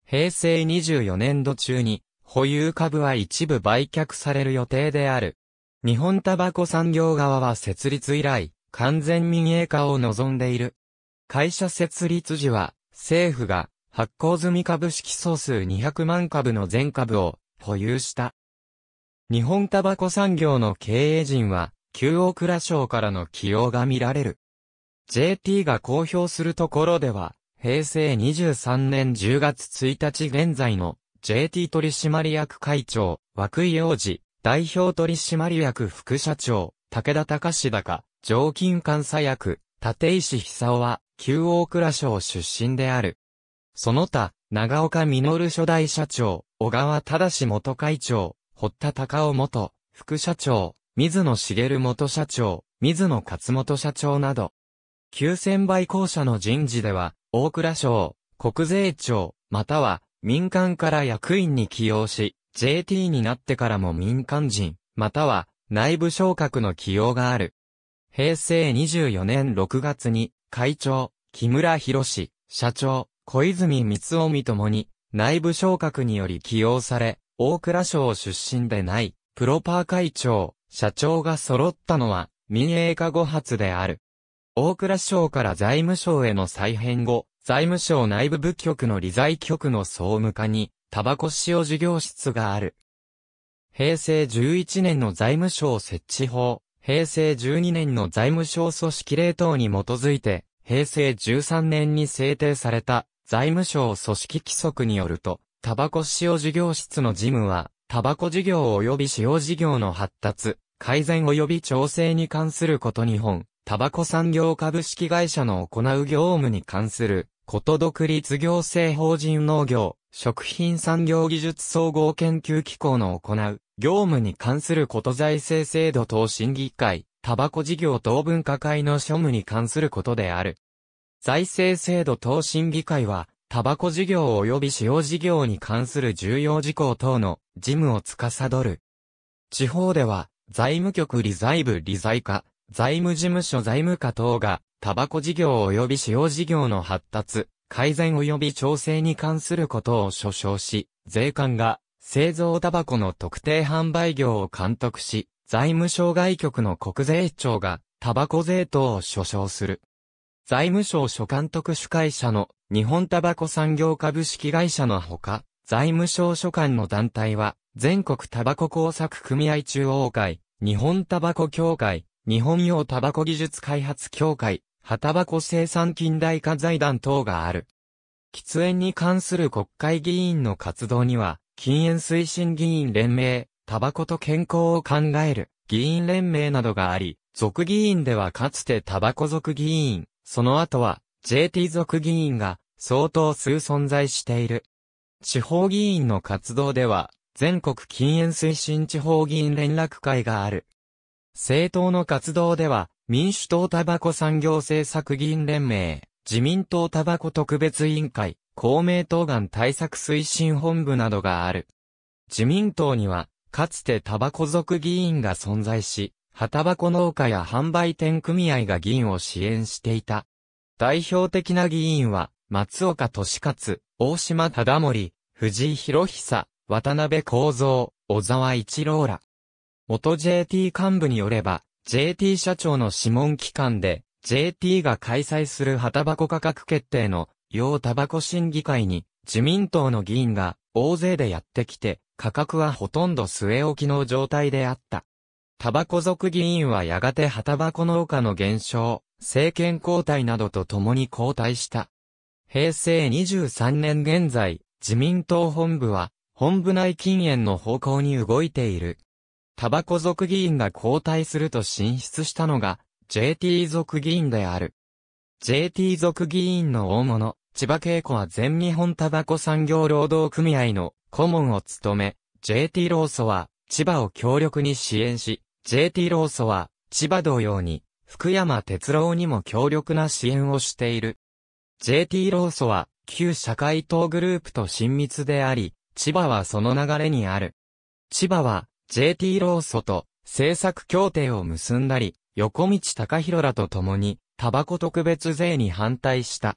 平成24年度中に、保有株は一部売却される予定である。日本タバコ産業側は設立以来、完全民営化を望んでいる。会社設立時は、政府が発行済み株式総数200万株の全株を保有した。日本タバコ産業の経営陣は、旧大倉省からの起用が見られる。JT が公表するところでは、平成23年10月1日現在の JT 取締役会長、枠井洋二、代表取締役副社長、武田隆高、常勤監査役、立石久夫は、旧大倉省出身である。その他、長岡実初代社長、小川忠元会長、堀田隆夫元、副社長、水野茂元社長、水野勝元社長など、九千倍公社の人事では、大倉省、国税庁、または民間から役員に起用し、JT になってからも民間人、または内部昇格の起用がある。平成24年6月に、会長、木村博士、社長、小泉光臣美ともに、内部昇格により起用され、大蔵省出身でない、プロパー会長、社長が揃ったのは、民営化後発である。大蔵省から財務省への再編後、財務省内部部局の理財局の総務課に、タバコ使用事業室がある。平成11年の財務省設置法、平成12年の財務省組織令等に基づいて、平成13年に制定された財務省組織規則によると、タバコ使用事業室の事務は、タバコ事業及び使用事業の発達、改善及び調整に関すること日本、タバコ産業株式会社の行う業務に関する、こと独立行政法人農業、食品産業技術総合研究機構の行う、業務に関すること財政制度等審議会、タバコ事業等分科会の庶務に関することである。財政制度等審議会は、タバコ事業及び使用事業に関する重要事項等の事務を司る。地方では、財務局理財部理財課、財務事務所財務課等が、タバコ事業及び使用事業の発達、改善及び調整に関することを所掌し、税関が、製造タバコの特定販売業を監督し、財務省外局の国税庁が、タバコ税等を所掌する。財務省所監督主会社の日本タバコ産業株式会社のほか、財務省所管の団体は、全国タバコ工作組合中央会、日本タバコ協会、日本用タバコ技術開発協会、葉タバコ生産近代化財団等がある。喫煙に関する国会議員の活動には、禁煙推進議員連盟、タバコと健康を考える議員連盟などがあり、族議員ではかつてタバコ族議員、その後は JT 族議員が相当数存在している。地方議員の活動では、全国禁煙推進地方議員連絡会がある。政党の活動では、民主党タバコ産業政策議員連盟、自民党タバコ特別委員会、公明党がん対策推進本部などがある。自民党には、かつてタバコ族議員が存在し、葉タバコ農家や販売店組合が議員を支援していた。代表的な議員は、松岡利勝、大島忠森、藤井博久、渡辺幸三、小沢一郎ら。元 JT 幹部によれば、JT 社長の諮問機関で、JT が開催する旗箱価格決定の、要タバコ審議会に、自民党の議員が大勢でやってきて、価格はほとんど据え置きの状態であった。タバコ族議員はやがて旗箱農家の減少、政権交代などと共に交代した。平成23年現在、自民党本部は、本部内禁煙の方向に動いている。タバコ族議員が交代すると進出したのが、JT 族議員である。JT 族議員の大物、千葉恵子は全日本タバコ産業労働組合の顧問を務め、JT 労組は千葉を強力に支援し、JT 労組は千葉同様に福山哲郎にも強力な支援をしている。JT 労組は、旧社会党グループと親密であり、千葉はその流れにある。千葉は、JT 労組と政策協定を結んだり、横道隆弘らと共に、タバコ特別税に反対した。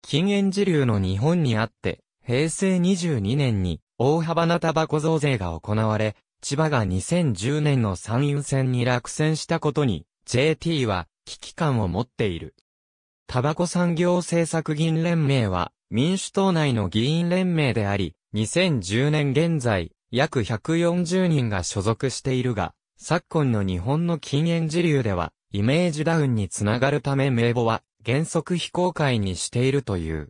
禁煙時流の日本にあって、平成22年に大幅なタバコ増税が行われ、千葉が2010年の参院選に落選したことに JT は危機感を持っている。タバコ産業政策議員連盟は民主党内の議員連盟であり、2010年現在、約140人が所属しているが、昨今の日本の禁煙時流では、イメージダウンにつながるため名簿は原則非公開にしているという。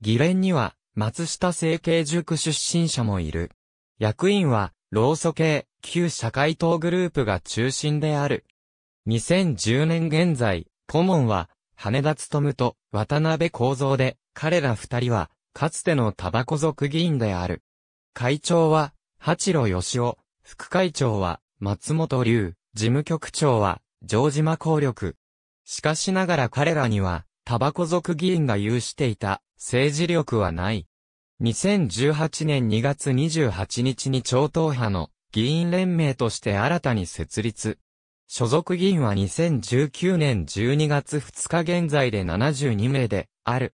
議連には、松下政経塾出身者もいる。役員は、老祖系、旧社会党グループが中心である。2010年現在、顧問は、羽田勤と渡辺幸三で、彼ら二人は、かつてのタバコ族議員である。会長は、八路義雄、副会長は、松本龍、事務局長は、城島公力。しかしながら彼らには、タバコ族議員が有していた、政治力はない。2018年2月28日に超党派の議員連盟として新たに設立。所属議員は2019年12月2日現在で72名である。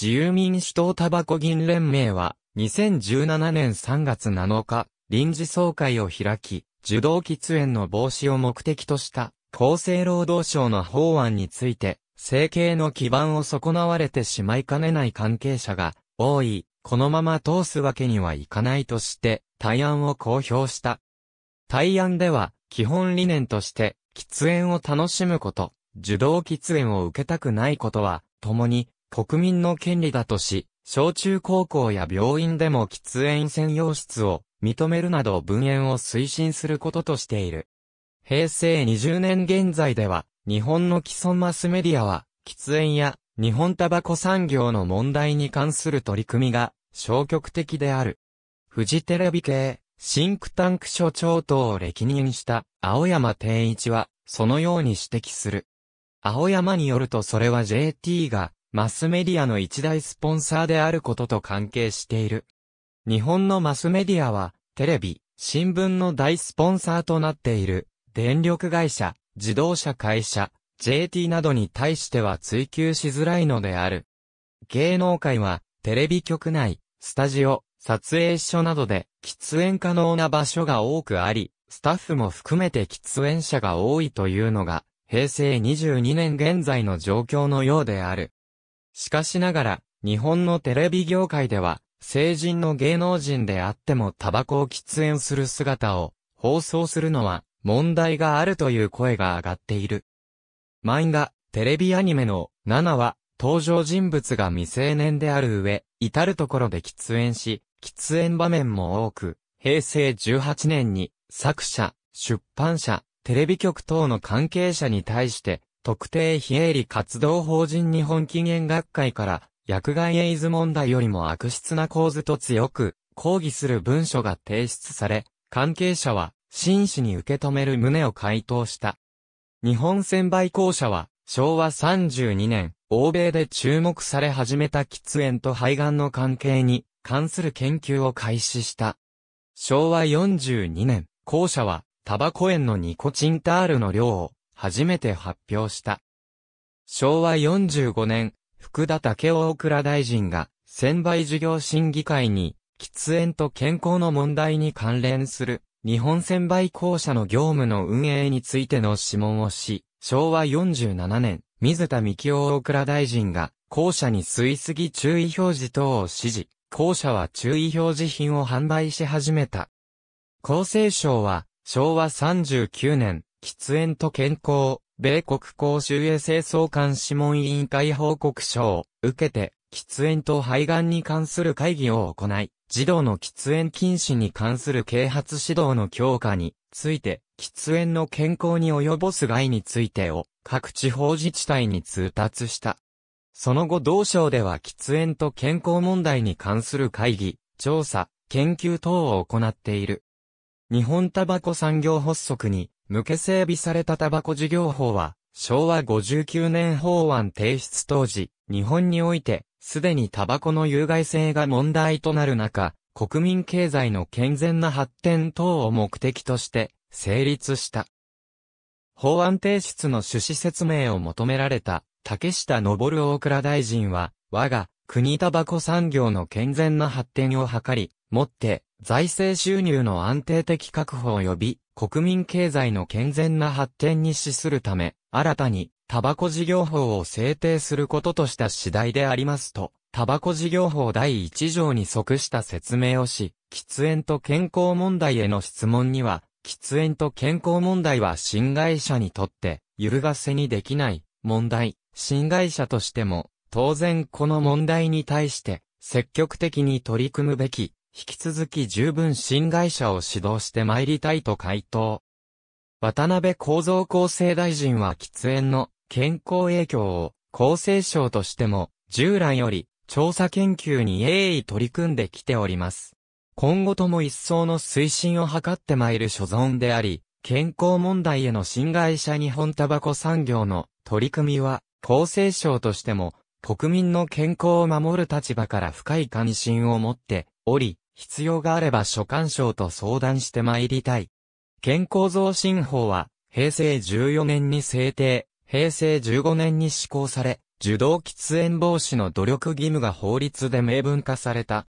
自由民主党タバコ議員連盟は2017年3月7日臨時総会を開き、受動喫煙の防止を目的とした厚生労働省の法案について、政経の基盤を損なわれてしまいかねない関係者が多い、このまま通すわけにはいかないとして、対案を公表した。対案では、基本理念として、喫煙を楽しむこと、受動喫煙を受けたくないことは、共に、国民の権利だとし、小中高校や病院でも喫煙専用室を認めるなど分煙を推進することとしている。平成20年現在では、日本の既存マスメディアは、喫煙や日本タバコ産業の問題に関する取り組みが消極的である。フジテレビ系、シンクタンク所長等を歴任した青山定一は、そのように指摘する。青山によるとそれは JT が、マスメディアの一大スポンサーであることと関係している。日本のマスメディアは、テレビ、新聞の大スポンサーとなっている、電力会社、自動車会社、JT などに対しては追求しづらいのである。芸能界は、テレビ局内、スタジオ、撮影所などで喫煙可能な場所が多くあり、スタッフも含めて喫煙者が多いというのが、平成22年現在の状況のようである。しかしながら、日本のテレビ業界では、成人の芸能人であってもタバコを喫煙する姿を放送するのは問題があるという声が上がっている。漫画、テレビアニメの7は登場人物が未成年である上、至るところで喫煙し、喫煙場面も多く、平成18年に作者、出版社、テレビ局等の関係者に対して、特定非営利活動法人日本起源学会から、薬害エイズ問題よりも悪質な構図と強く、抗議する文書が提出され、関係者は、真摯に受け止める旨を回答した。日本専売公社は、昭和32年、欧米で注目され始めた喫煙と肺がんの関係に関する研究を開始した。昭和42年、後者はタバコ煙のニコチンタールの量を初めて発表した。昭和45年、福田武雄大倉大臣が、専売事業審議会に、喫煙と健康の問題に関連する、日本専売校舎の業務の運営についての諮問をし、昭和47年、水田幹夫大倉大臣が、校舎に吸いすぎ注意表示等を指示、校舎は注意表示品を販売し始めた。厚生省は、昭和39年、喫煙と健康、米国公衆衛生総監諮問委員会報告書を受けて、喫煙と肺がんに関する会議を行い、児童の喫煙禁止に関する啓発指導の強化について、喫煙の健康に及ぼす害についてを各地方自治体に通達した。その後同省では喫煙と健康問題に関する会議、調査、研究等を行っている。日本タバコ産業発足に向け整備されたタバコ事業法は、昭和59年法案提出当時、日本においてすでにタバコの有害性が問題となる中、国民経済の健全な発展等を目的として成立した。法案提出の趣旨説明を求められた竹下登大倉大臣は、我が国タバコ産業の健全な発展を図り、もって財政収入の安定的確保及び国民経済の健全な発展に資するため、新たにタバコ事業法を制定することとした次第でありますと、タバコ事業法第1条に即した説明をし、喫煙と健康問題への質問には、喫煙と健康問題は侵害者にとって、揺るがせにできない問題、侵害者としても、当然この問題に対して、積極的に取り組むべき、引き続き十分侵害者を指導して参りたいと回答。渡辺構造厚生大臣は喫煙の健康影響を厚生省としても従来より調査研究に鋭意取り組んできております。今後とも一層の推進を図ってまいる所存であり、健康問題への新会社日本タバコ産業の取り組みは、厚生省としても、国民の健康を守る立場から深い関心を持っており、必要があれば所管省と相談して参りたい。健康増進法は、平成14年に制定、平成15年に施行され、受動喫煙防止の努力義務が法律で明文化された。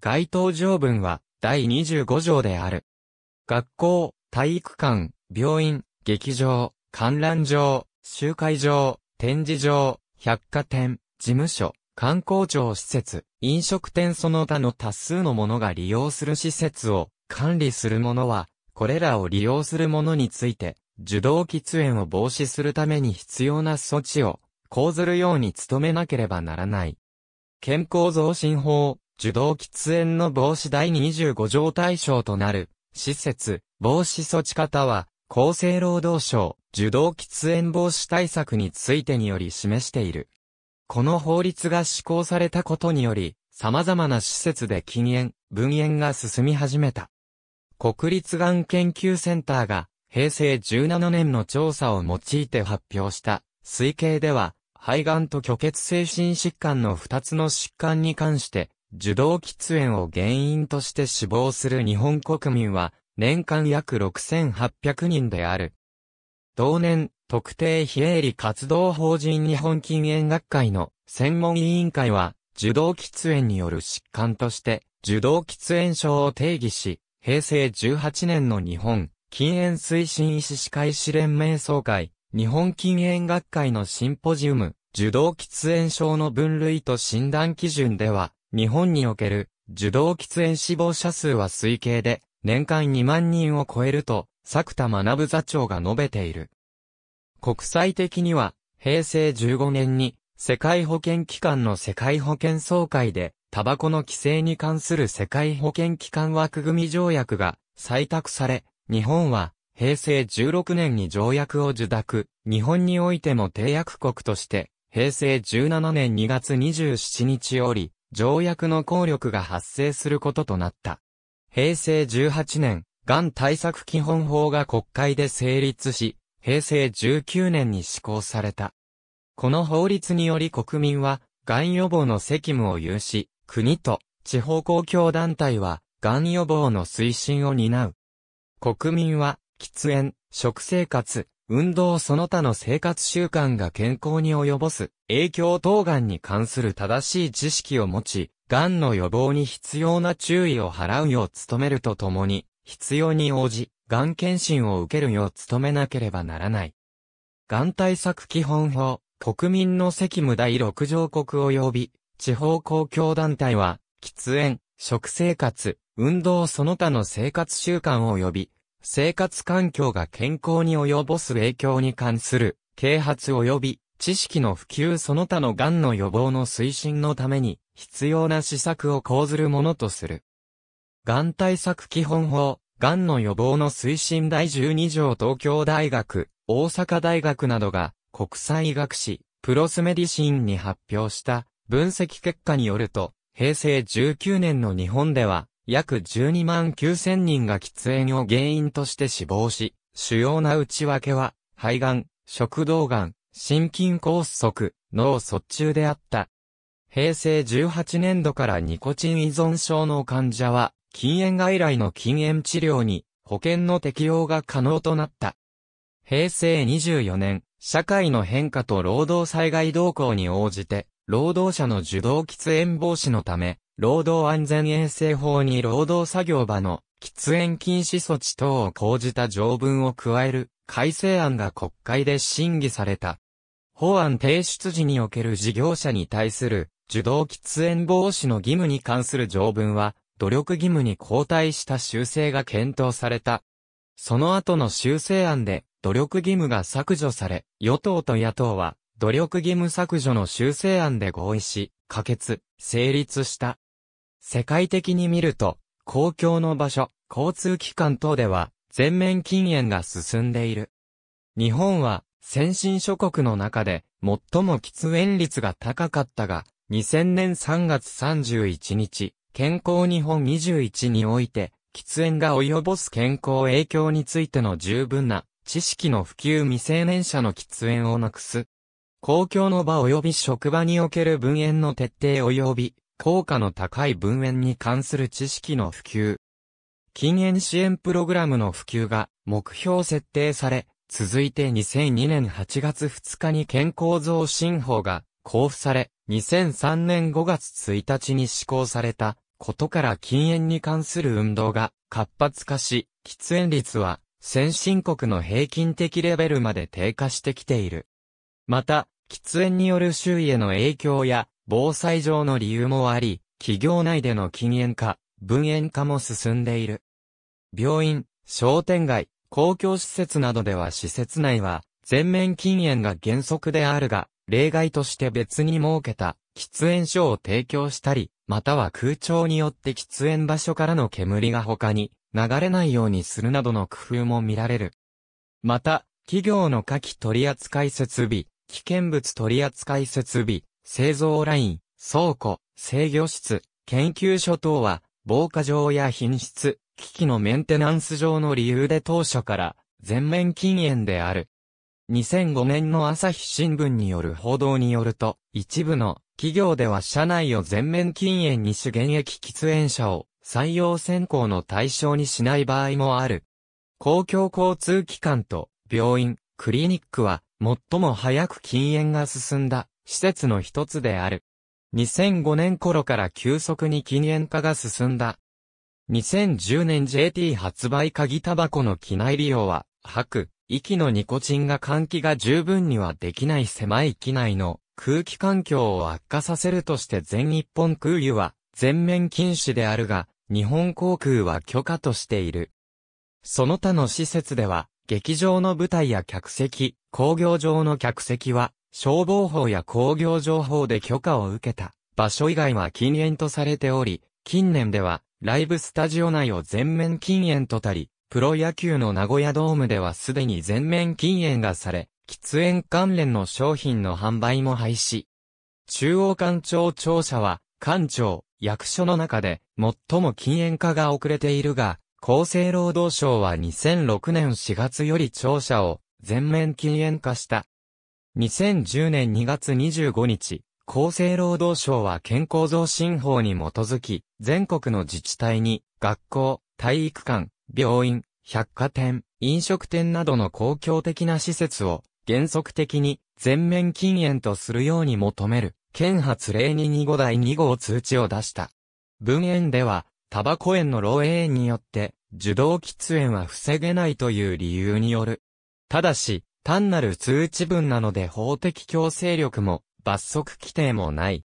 該当条文は第25条である。学校、体育館、病院、劇場、観覧場、集会場、展示場、百貨店、事務所、観光庁施設、飲食店その他の多数の者が利用する施設を管理する者は、これらを利用する者について、受動喫煙を防止するために必要な措置を講ずるように努めなければならない。健康増進法、受動喫煙の防止第25条対象となる、施設、防止措置方は、厚生労働省、受動喫煙防止対策についてにより示している。この法律が施行されたことにより、様々な施設で禁煙、分煙が進み始めた。国立がん研究センターが平成17年の調査を用いて発表した推計では、肺がんと虚血精神疾患の2つの疾患に関して、受動喫煙を原因として死亡する日本国民は、年間約6800人である。同年、特定非営利活動法人日本禁煙学会の専門委員会は、受動喫煙による疾患として、受動喫煙症を定義し、平成18年の日本、禁煙推進医師司会士連盟総会、日本禁煙学会のシンポジウム、受動喫煙症の分類と診断基準では、日本における受動喫煙死亡者数は推計で年間2万人を超えると、作田学座長が述べている。国際的には、平成15年に世界保健機関の世界保健総会で、タバコの規制に関する世界保健機関枠組条約が採択され、日本は、平成16年に条約を受諾、日本においても締約国として、平成17年2月27日より、条約の効力が発生することとなった。平成18年、がん対策基本法が国会で成立し、平成19年に施行された。この法律により国民は、がん予防の責務を有し、国と地方公共団体は、がん予防の推進を担う。国民は、喫煙、食生活、運動その他の生活習慣が健康に及ぼす影響等癌に関する正しい知識を持ち、癌の予防に必要な注意を払うよう努めるとともに、必要に応じ、がん検診を受けるよう努めなければならない。がん対策基本法、国民の責務第6条国及び、地方公共団体は、喫煙、食生活、運動その他の生活習慣及び、生活環境が健康に及ぼす影響に関する、啓発及び、知識の普及その他の癌の予防の推進のために、必要な施策を講ずるものとする。癌対策基本法、癌の予防の推進第12条東京大学、大阪大学などが、国際医学誌、プロスメディシンに発表した、分析結果によると、平成19年の日本では、約12万9000人が喫煙を原因として死亡し、主要な内訳は、肺がん、食道がん、心筋梗塞、脳卒中であった。平成18年度からニコチン依存症の患者は、禁煙外来の禁煙治療に保険の適用が可能となった。平成24年、社会の変化と労働災害動向に応じて、労働者の受動喫煙防止のため、労働安全衛生法に労働作業場の喫煙禁止措置等を講じた条文を加える改正案が国会で審議された。法案提出時における事業者に対する受動喫煙防止の義務に関する条文は努力義務に交代した修正が検討された。その後の修正案で努力義務が削除され、与党と野党は努力義務削除の修正案で合意し、可決、成立した。世界的に見ると、公共の場所、交通機関等では、全面禁煙が進んでいる。日本は、先進諸国の中で、最も喫煙率が高かったが、2000年3月31日、健康日本21において、喫煙が及ぼす健康影響についての十分な知識の普及未成年者の喫煙をなくす。公共の場及び職場における分煙の徹底及び効果の高い分煙に関する知識の普及。禁煙支援プログラムの普及が目標設定され、続いて2002年8月2日に健康増進法が交付され、2003年5月1日に施行されたことから禁煙に関する運動が活発化し、喫煙率は先進国の平均的レベルまで低下してきている。また、喫煙による周囲への影響や防災上の理由もあり、企業内での禁煙化、分煙化も進んでいる。病院、商店街、公共施設などでは施設内は、全面禁煙が原則であるが、例外として別に設けた、喫煙所を提供したり、または空調によって喫煙場所からの煙が他に流れないようにするなどの工夫も見られる。また、企業の火器取扱設備、危険物取扱設備、製造ライン、倉庫、制御室、研究所等は、防火上や品質、機器のメンテナンス上の理由で当初から全面禁煙である。2005年の朝日新聞による報道によると、一部の企業では社内を全面禁煙に主現役喫煙者を採用選考の対象にしない場合もある。公共交通機関と病院、クリニックは最も早く禁煙が進んだ施設の一つである。2005年頃から急速に禁煙化が進んだ。2010年 JT 発売鍵タバコの機内利用は、吐く、息のニコチンが換気が十分にはできない狭い機内の空気環境を悪化させるとして全日本空輸は全面禁止であるが、日本航空は許可としている。その他の施設では、劇場の舞台や客席、工業場の客席は、消防法や工業情報で許可を受けた場所以外は禁煙とされており、近年ではライブスタジオ内を全面禁煙とたり、プロ野球の名古屋ドームではすでに全面禁煙がされ、喫煙関連の商品の販売も廃止。中央官庁庁舎は、官庁、役所の中で、最も禁煙化が遅れているが、厚生労働省は2006年4月より庁舎を、全面禁煙化した。2010年2月25日、厚生労働省は健康増進法に基づき、全国の自治体に、学校、体育館、病院、百貨店、飲食店などの公共的な施設を、原則的に、全面禁煙とするように求める、県発令に25第2号通知を出した。文煙では、タバコ煙の漏洩によって、受動喫煙は防げないという理由による。ただし、単なる通知文なので法的強制力も罰則規定もない。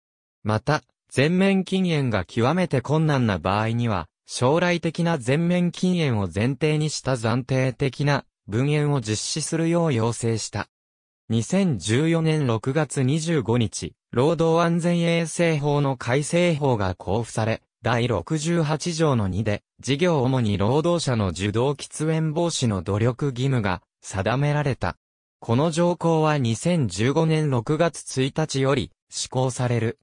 また、全面禁煙が極めて困難な場合には、将来的な全面禁煙を前提にした暫定的な分煙を実施するよう要請した。2014年6月25日、労働安全衛生法の改正法が交付され、第68条の2で、事業主に労働者の受動喫煙防止の努力義務が定められた。この条項は2015年6月1日より施行される。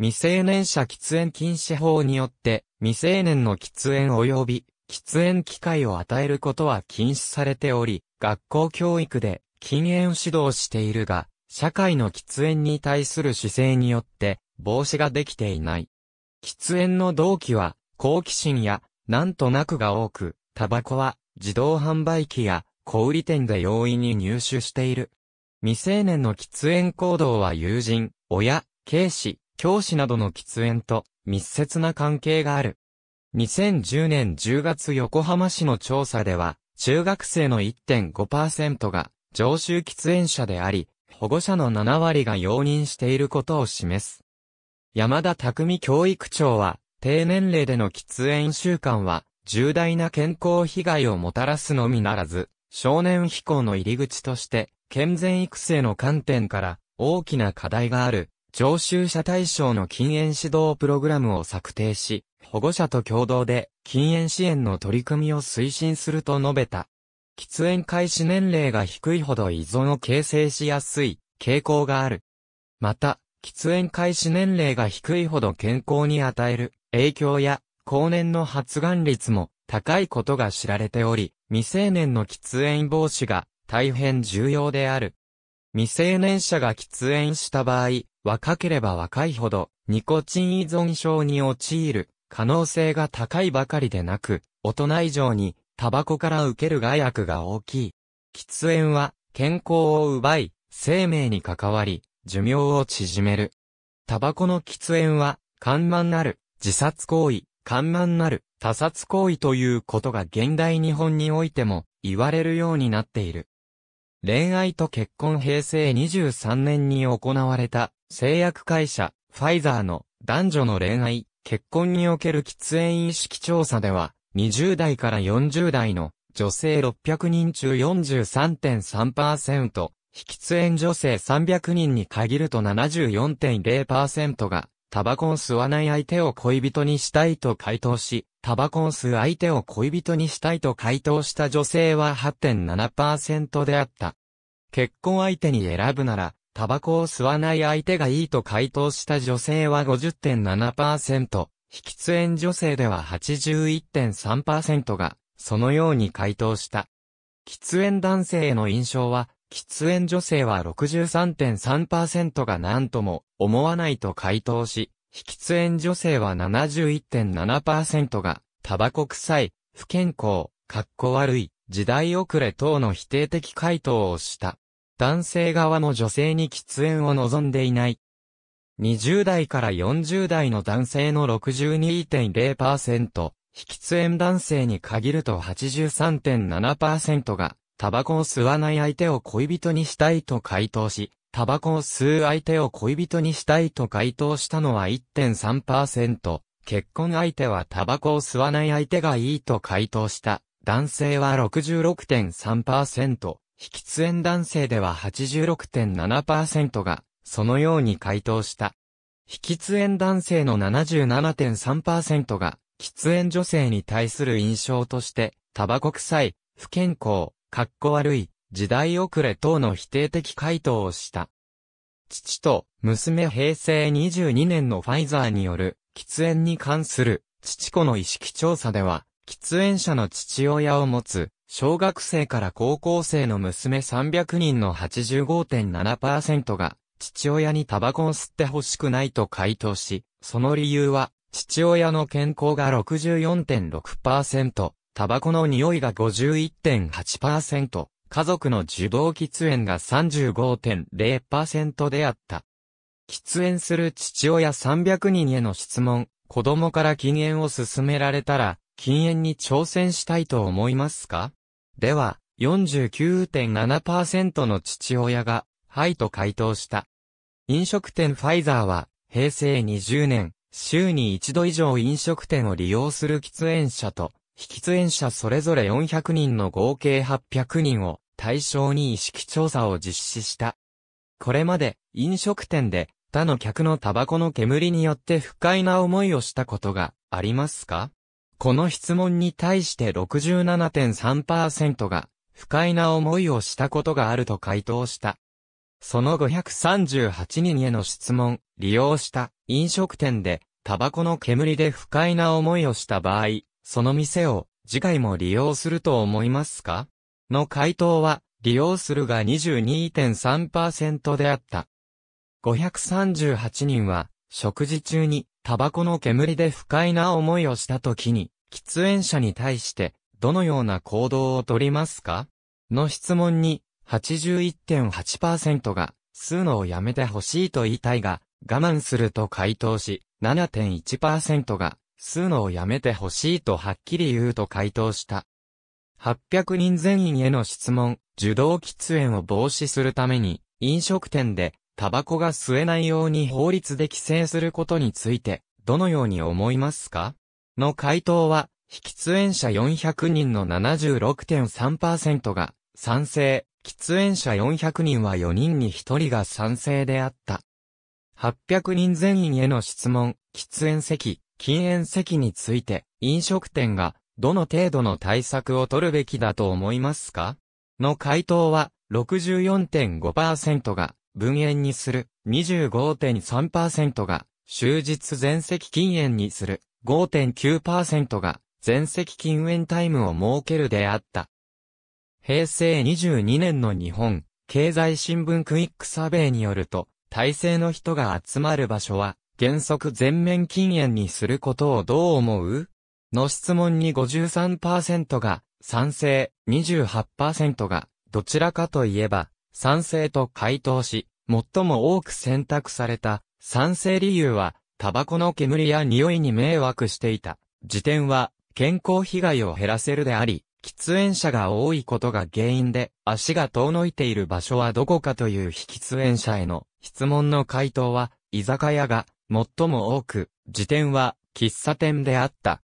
未成年者喫煙禁止法によって、未成年の喫煙及び喫煙機会を与えることは禁止されており、学校教育で禁煙指導しているが、社会の喫煙に対する姿勢によって防止ができていない。喫煙の動機は好奇心やなんとなくが多く、タバコは自動販売機や小売店で容易に入手している。未成年の喫煙行動は友人、親、警視、教師などの喫煙と密接な関係がある。2010年10月横浜市の調査では、中学生の1.5%が常習喫煙者であり、保護者の7割が容認していることを示す。山田匠教育長は、低年齢での喫煙習慣は、重大な健康被害をもたらすのみならず、少年飛行の入り口として、健全育成の観点から大きな課題がある、常習者対象の禁煙指導プログラムを策定し、保護者と共同で禁煙支援の取り組みを推進すると述べた。喫煙開始年齢が低いほど依存を形成しやすい傾向がある。また、喫煙開始年齢が低いほど健康に与える影響や、後年の発がん率も高いことが知られており、未成年の喫煙防止が大変重要である。未成年者が喫煙した場合、若ければ若いほど、ニコチン依存症に陥る可能性が高いばかりでなく、大人以上にタバコから受ける害悪が大きい。喫煙は健康を奪い、生命に関わり、寿命を縮める。タバコの喫煙は、緩慢なる自殺行為、緩慢なる、他殺行為ということが現代日本においても言われるようになっている。恋愛と結婚平成23年に行われた製薬会社ファイザーの男女の恋愛、結婚における喫煙意識調査では20代から40代の女性600人中43.3%、非喫煙女性300人に限ると74.0%がタバコを吸わない相手を恋人にしたいと回答し、タバコを吸う相手を恋人にしたいと回答した女性は8.7%であった。結婚相手に選ぶなら、タバコを吸わない相手がいいと回答した女性は50.7%、非喫煙女性では81.3%が、そのように回答した。喫煙男性への印象は、喫煙女性は63.3%が何とも思わないと回答し、非喫煙女性は71.7%が、タバコ臭い、不健康、かっこ悪い、時代遅れ等の否定的回答をした。男性側も女性に喫煙を望んでいない。20代から40代の男性の62.0%、非喫煙男性に限ると83.7%が、タバコを吸わない相手を恋人にしたいと回答し、タバコを吸う相手を恋人にしたいと回答したのは1.3%、結婚相手はタバコを吸わない相手がいいと回答した男性は66.3%、喫煙男性では86.7%がそのように回答した。喫煙男性の77.3%が喫煙女性に対する印象として、タバコ臭い、不健康、かっこ悪い、時代遅れ等の否定的回答をした。父と娘平成22年のファイザーによる喫煙に関する父子の意識調査では、喫煙者の父親を持つ小学生から高校生の娘300人の85.7%が父親にタバコを吸ってほしくないと回答し、その理由は父親の健康が64.6%、タバコの匂いが51.8%、家族の受動喫煙が35.0%であった。喫煙する父親300人への質問、子供から禁煙を勧められたら、禁煙に挑戦したいと思いますかでは、49.7%の父親が、はいと回答した。飲食店ファイザーは、平成20年、週に一度以上飲食店を利用する喫煙者と、引出演者それぞれ400人の合計800人を対象に意識調査を実施した。これまで飲食店で他の客のタバコの煙によって不快な思いをしたことがありますかこの質問に対して67.3%が不快な思いをしたことがあると回答した。その538人への質問、利用した飲食店でタバコの煙で不快な思いをした場合、その店を次回も利用すると思いますかの回答は、利用するが22.3%であった。538人は、食事中に、タバコの煙で不快な思いをした時に、喫煙者に対して、どのような行動をとりますかの質問に、81.8%が、吸うのをやめてほしいと言いたいが、我慢すると回答し、7.1%が、吸うのをやめてほしいとはっきり言うと回答した。800人全員への質問、受動喫煙を防止するために、飲食店で、タバコが吸えないように法律で規制することについて、どのように思いますかの回答は、非喫煙者400人の76.3%が賛成、喫煙者400人は4人に1人が賛成であった。800人全員への質問、喫煙席、禁煙席について、飲食店が、どの程度の対策を取るべきだと思いますかの回答は、64.5%が、分煙にする、25.3%が、終日全席禁煙にする、5.9%が、全席禁煙タイムを設けるであった。平成22年の日本、経済新聞クイックサベイによると、体制の人が集まる場所は、原則全面禁煙にすることをどう思うの質問に53%が賛成、28%がどちらかといえば賛成と回答し、最も多く選択された賛成理由はタバコの煙や匂いに迷惑していた。時点は健康被害を減らせるであり、喫煙者が多いことが原因で足が遠のいている場所はどこかという非喫煙者への質問の回答は居酒屋が最も多く、辞典は、喫茶店であった。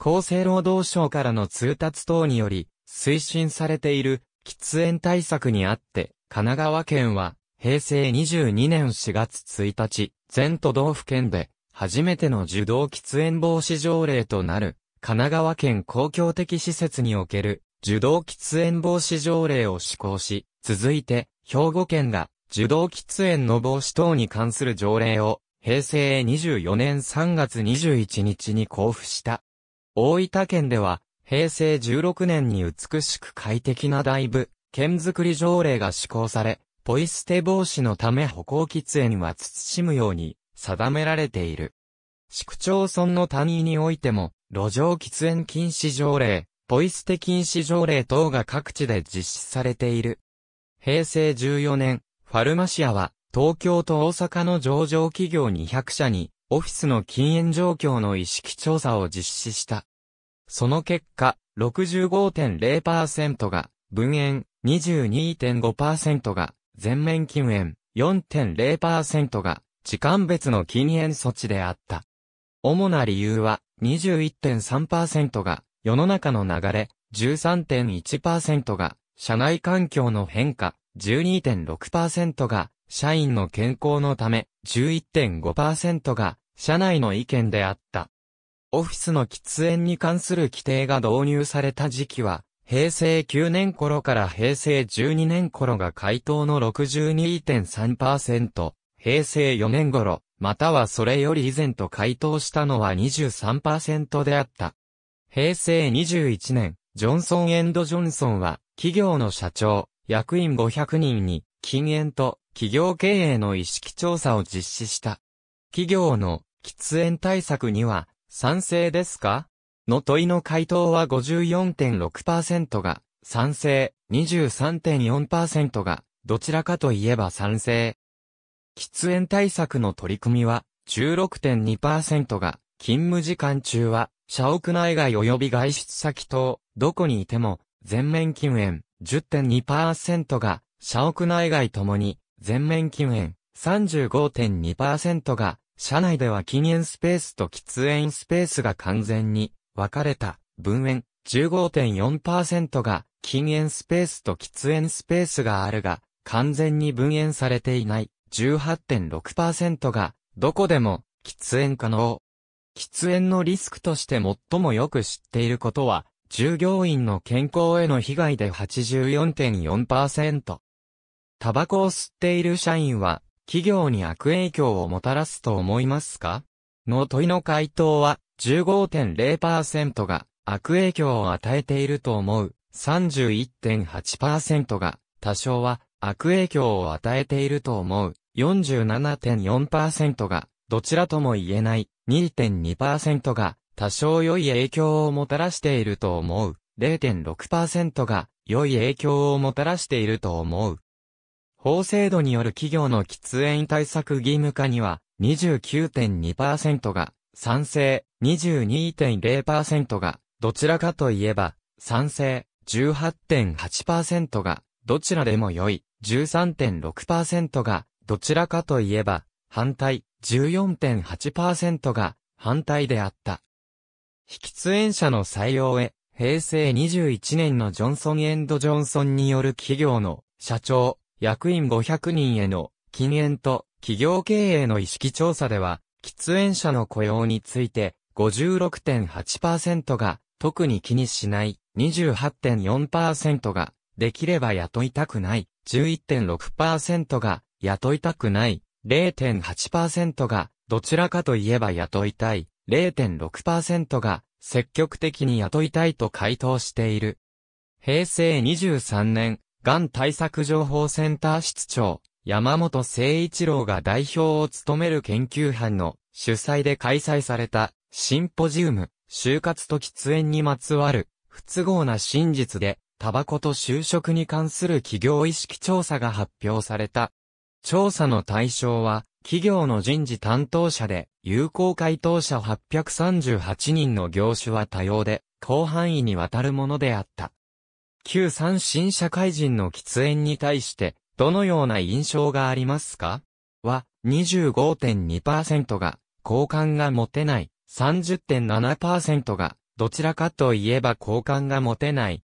厚生労働省からの通達等により、推進されている、喫煙対策にあって、神奈川県は、平成22年4月1日、全都道府県で、初めての受動喫煙防止条例となる、神奈川県公共的施設における、受動喫煙防止条例を施行し、続いて、兵庫県が、受動喫煙の防止等に関する条例を平成24年3月21日に交付した。大分県では、平成16年に美しく快適な大部、県づくり条例が施行され、ポイ捨て防止のため歩行喫煙は慎むように定められている。市区町村の単位においても、路上喫煙禁止条例、ポイ捨て禁止条例等が各地で実施されている。平成14年、ファルマシアは、東京と大阪の上場企業200社に、オフィスの禁煙状況の意識調査を実施した。その結果、65.0%が分煙、22.5%が全面禁煙、4.0%が時間別の禁煙措置であった。主な理由は21.3%が世の中の流れ、13.1%が社内環境の変化、12.6%が社員の健康のため、11.5%が、社内の意見であった。オフィスの喫煙に関する規定が導入された時期は、平成9年頃から平成12年頃が回答の62.3%、平成4年頃、またはそれより以前と回答したのは23%であった。平成21年、ジョンソン・エンド・ジョンソンは、企業の社長、役員500人に、禁煙と企業経営の意識調査を実施した。企業の喫煙対策には賛成ですかの問いの回答は54.6%が賛成、23.4%がどちらかといえば賛成。喫煙対策の取り組みは16.2%が勤務時間中は社屋内外及び外出先等、どこにいても全面禁煙10.2%が社屋内外ともに全面禁煙、35.2%が、社内では禁煙スペースと喫煙スペースが完全に分かれた、分煙、15.4%が、禁煙スペースと喫煙スペースがあるが、完全に分煙されていない、18.6%が、どこでも、喫煙可能。喫煙のリスクとして最もよく知っていることは、従業員の健康への被害で84.4%。タバコを吸っている社員は、企業に悪影響をもたらすと思いますかの問いの回答は15.0%が悪影響を与えていると思う、31.8%が多少は悪影響を与えていると思う、47.4%がどちらとも言えない、2.2%が多少良い影響をもたらしていると思う、0.6%が良い影響をもたらしていると思う。法制度による企業の喫煙対策義務化には29.2%が賛成、22.0%がどちらかといえば賛成、18.8%がどちらでも良い、13.6%がどちらかといえば反対、14.8%が反対であった。非喫煙者の採用へ、平成21年のジョンソンジョンソンによる企業の社長、役員500人への禁煙と企業経営の意識調査では、喫煙者の雇用について56.8%が特に気にしない、28.4%ができれば雇いたくない、11.6%が雇いたくない、0.8%がどちらかといえば雇いたい、0.6%が積極的に雇いたいと回答している。平成23年がん対策情報センター室長、山本誠一郎が代表を務める研究班の主催で開催されたシンポジウム、就活と喫煙にまつわる不都合な真実で、タバコと就職に関する企業意識調査が発表された。調査の対象は、企業の人事担当者で、有効回答者838人の業種は多様で、広範囲にわたるものであった。旧三新社会人の喫煙に対して、どのような印象がありますかは、25.2%が、好感が持てない、30.7%が、どちらかといえば好感が持てない。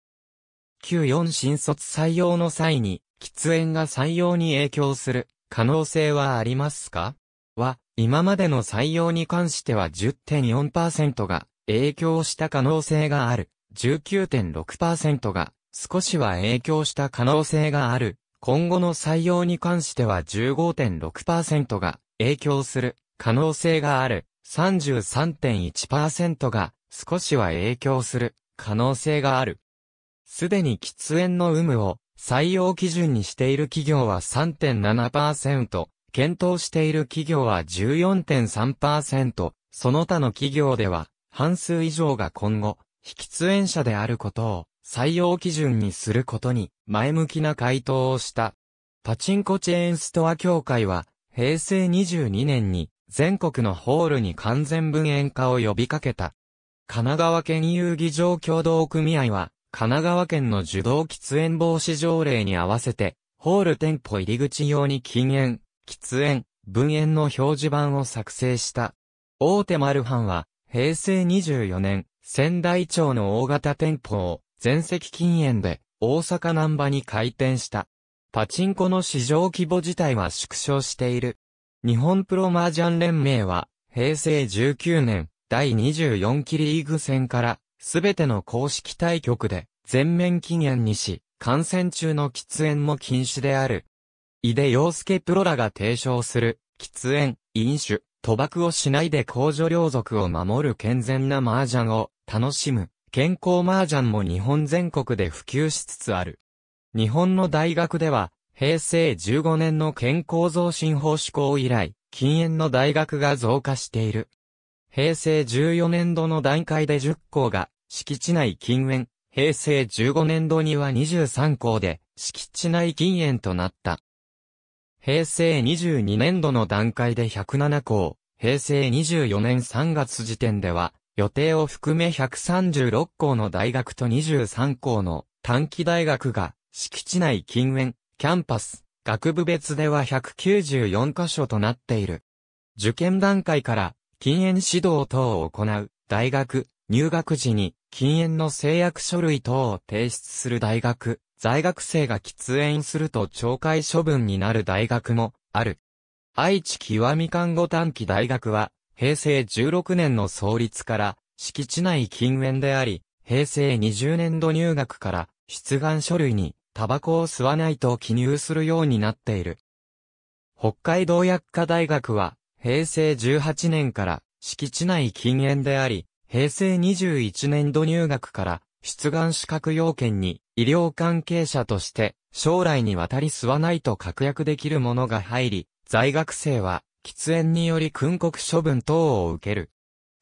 旧4新卒採用の際に、喫煙が採用に影響する、可能性はありますかは、今までの採用に関しては10.4%が、影響した可能性がある、19.6%が少しは影響した可能性がある。今後の採用に関しては15.6%が影響する可能性がある。33.1%が少しは影響する可能性がある。すでに喫煙の有無を採用基準にしている企業は3.7%、検討している企業は14.3%、その他の企業では半数以上が今後、非喫煙者であることを採用基準にすることに前向きな回答をした。パチンコチェーンストア協会は、平成22年に全国のホールに完全分煙化を呼びかけた。神奈川県遊技場協同組合は、神奈川県の受動喫煙防止条例に合わせて、ホール店舗入り口用に禁煙、喫煙、分煙の表示板を作成した。大手マルハンは、平成24年、仙台町の大型店舗を、全席禁煙で大阪南波に開店した。パチンコの市場規模自体は縮小している。日本プロ麻雀連盟は、平成19年第24期リーグ戦から、すべての公式対局で全面禁煙にし、感染中の喫煙も禁止である。井出洋介プロらが提唱する、喫煙、飲酒、賭博をしないで公助良族を守る健全な麻雀を楽しむ健康麻雀も日本全国で普及しつつある。日本の大学では、平成15年の健康増進法施行以来、禁煙の大学が増加している。平成14年度の段階で10校が、敷地内禁煙、平成15年度には23校で、敷地内禁煙となった。平成22年度の段階で107校、平成24年3月時点では、予定を含め136校の大学と23校の短期大学が敷地内近縁、キャンパス、学部別では194カ所となっている。受験段階から禁煙指導等を行う大学、入学時に禁煙の制約書類等を提出する大学、在学生が喫煙すると懲戒処分になる大学もある。愛知極み看護短期大学は平成16年の創立から、敷地内禁煙であり、平成20年度入学から、出願書類に、タバコを吸わないと記入するようになっている。北海道薬科大学は、平成18年から、敷地内禁煙であり、平成21年度入学から、出願資格要件に、医療関係者として、将来にわたり吸わないと確約できるものが入り、在学生は、喫煙により訓告処分等を受ける。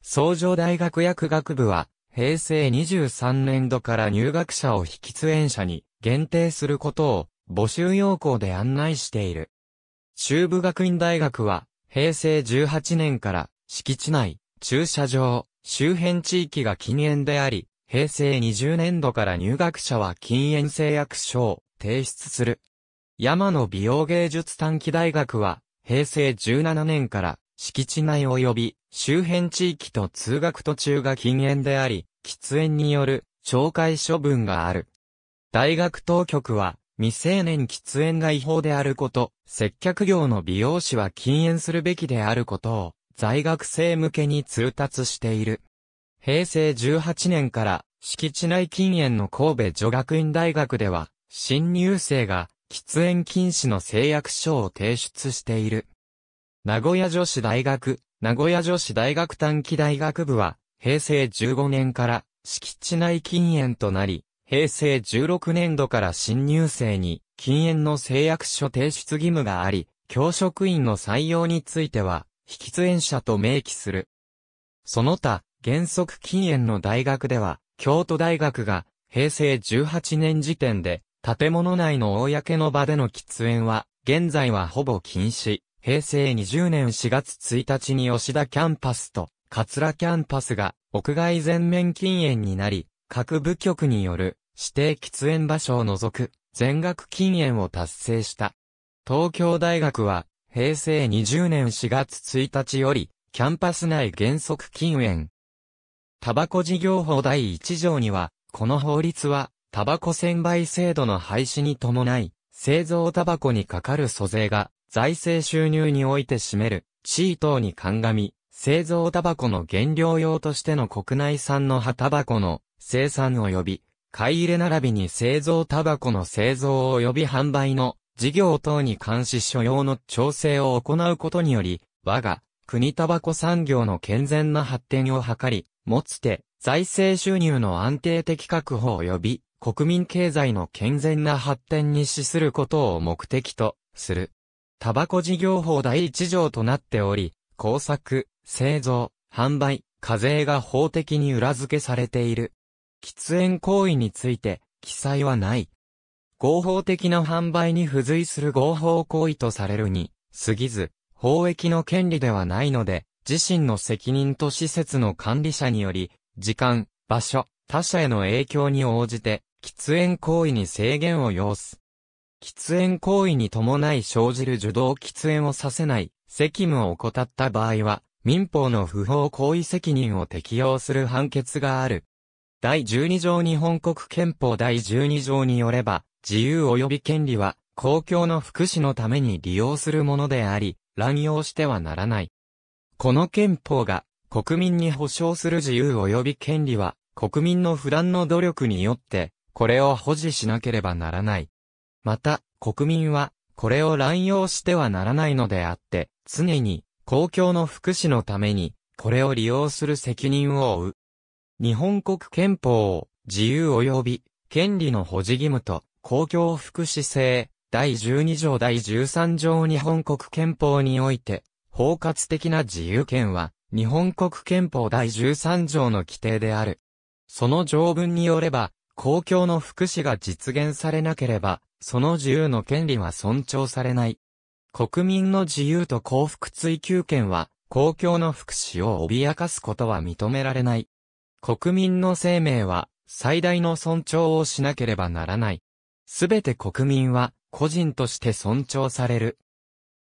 創上大学薬学部は、平成23年度から入学者を非喫煙者に限定することを募集要項で案内している。中部学院大学は、平成18年から敷地内、駐車場、周辺地域が禁煙であり、平成20年度から入学者は禁煙制約書を提出する。山野美容芸術短期大学は、平成17年から敷地内及び周辺地域と通学途中が禁煙であり、喫煙による懲戒処分がある。大学当局は未成年喫煙が違法であること、接客業の美容師は禁煙するべきであることを在学生向けに通達している。平成18年から敷地内禁煙の神戸女学院大学では新入生が喫煙禁止の誓約書を提出している。名古屋女子大学、名古屋女子大学短期大学部は、平成15年から敷地内禁煙となり、平成16年度から新入生に禁煙の誓約書提出義務があり、教職員の採用については、非喫煙者と明記する。その他、原則禁煙の大学では、京都大学が平成18年時点で建物内の公の場での喫煙は、現在はほぼ禁止。平成20年4月1日に吉田キャンパスと、桂キャンパスが、屋外全面禁煙になり、各部局による、指定喫煙場所を除く、全額禁煙を達成した。東京大学は、平成20年4月1日より、キャンパス内原則禁煙。タバコ事業法第1条には、この法律は、タバコ専売制度の廃止に伴い、製造タバコにかかる租税が、財政収入において占める、地位等に鑑み、製造タバコの原料用としての国内産の葉タバコの生産及び、買い入れ並びに製造タバコの製造及び販売の事業等に監視所要の調整を行うことにより、我が国タバコ産業の健全な発展を図り、もつて財政収入の安定的確保及び国民経済の健全な発展に資することを目的とする。タバコ事業法第一条となっており、工作、製造、販売、課税が法的に裏付けされている。喫煙行為について記載はない。合法的な販売に付随する合法行為とされるに、過ぎず、法益の権利ではないので、自身の責任と施設の管理者により、時間、場所、他者への影響に応じて、喫煙行為に制限を要す。喫煙行為に伴い生じる受動喫煙をさせない、責務を怠った場合は、民法の不法行為責任を適用する判決がある。第12条日本国憲法第12条によれば、自由及び権利は、公共の福祉のために利用するものであり、乱用してはならない。この憲法が、国民に保障する自由及び権利は、国民の不断の努力によって、これを保持しなければならない。また、国民は、これを乱用してはならないのであって、常に、公共の福祉のために、これを利用する責任を負う。日本国憲法を、自由及び、権利の保持義務と、公共福祉制、第12条第13条日本国憲法において、包括的な自由権は、日本国憲法第13条の規定である。その条文によれば、公共の福祉が実現されなければ、その自由の権利は尊重されない。国民の自由と幸福追求権は、公共の福祉を脅かすことは認められない。国民の生命は、最大の尊重をしなければならない。すべて国民は、個人として尊重される。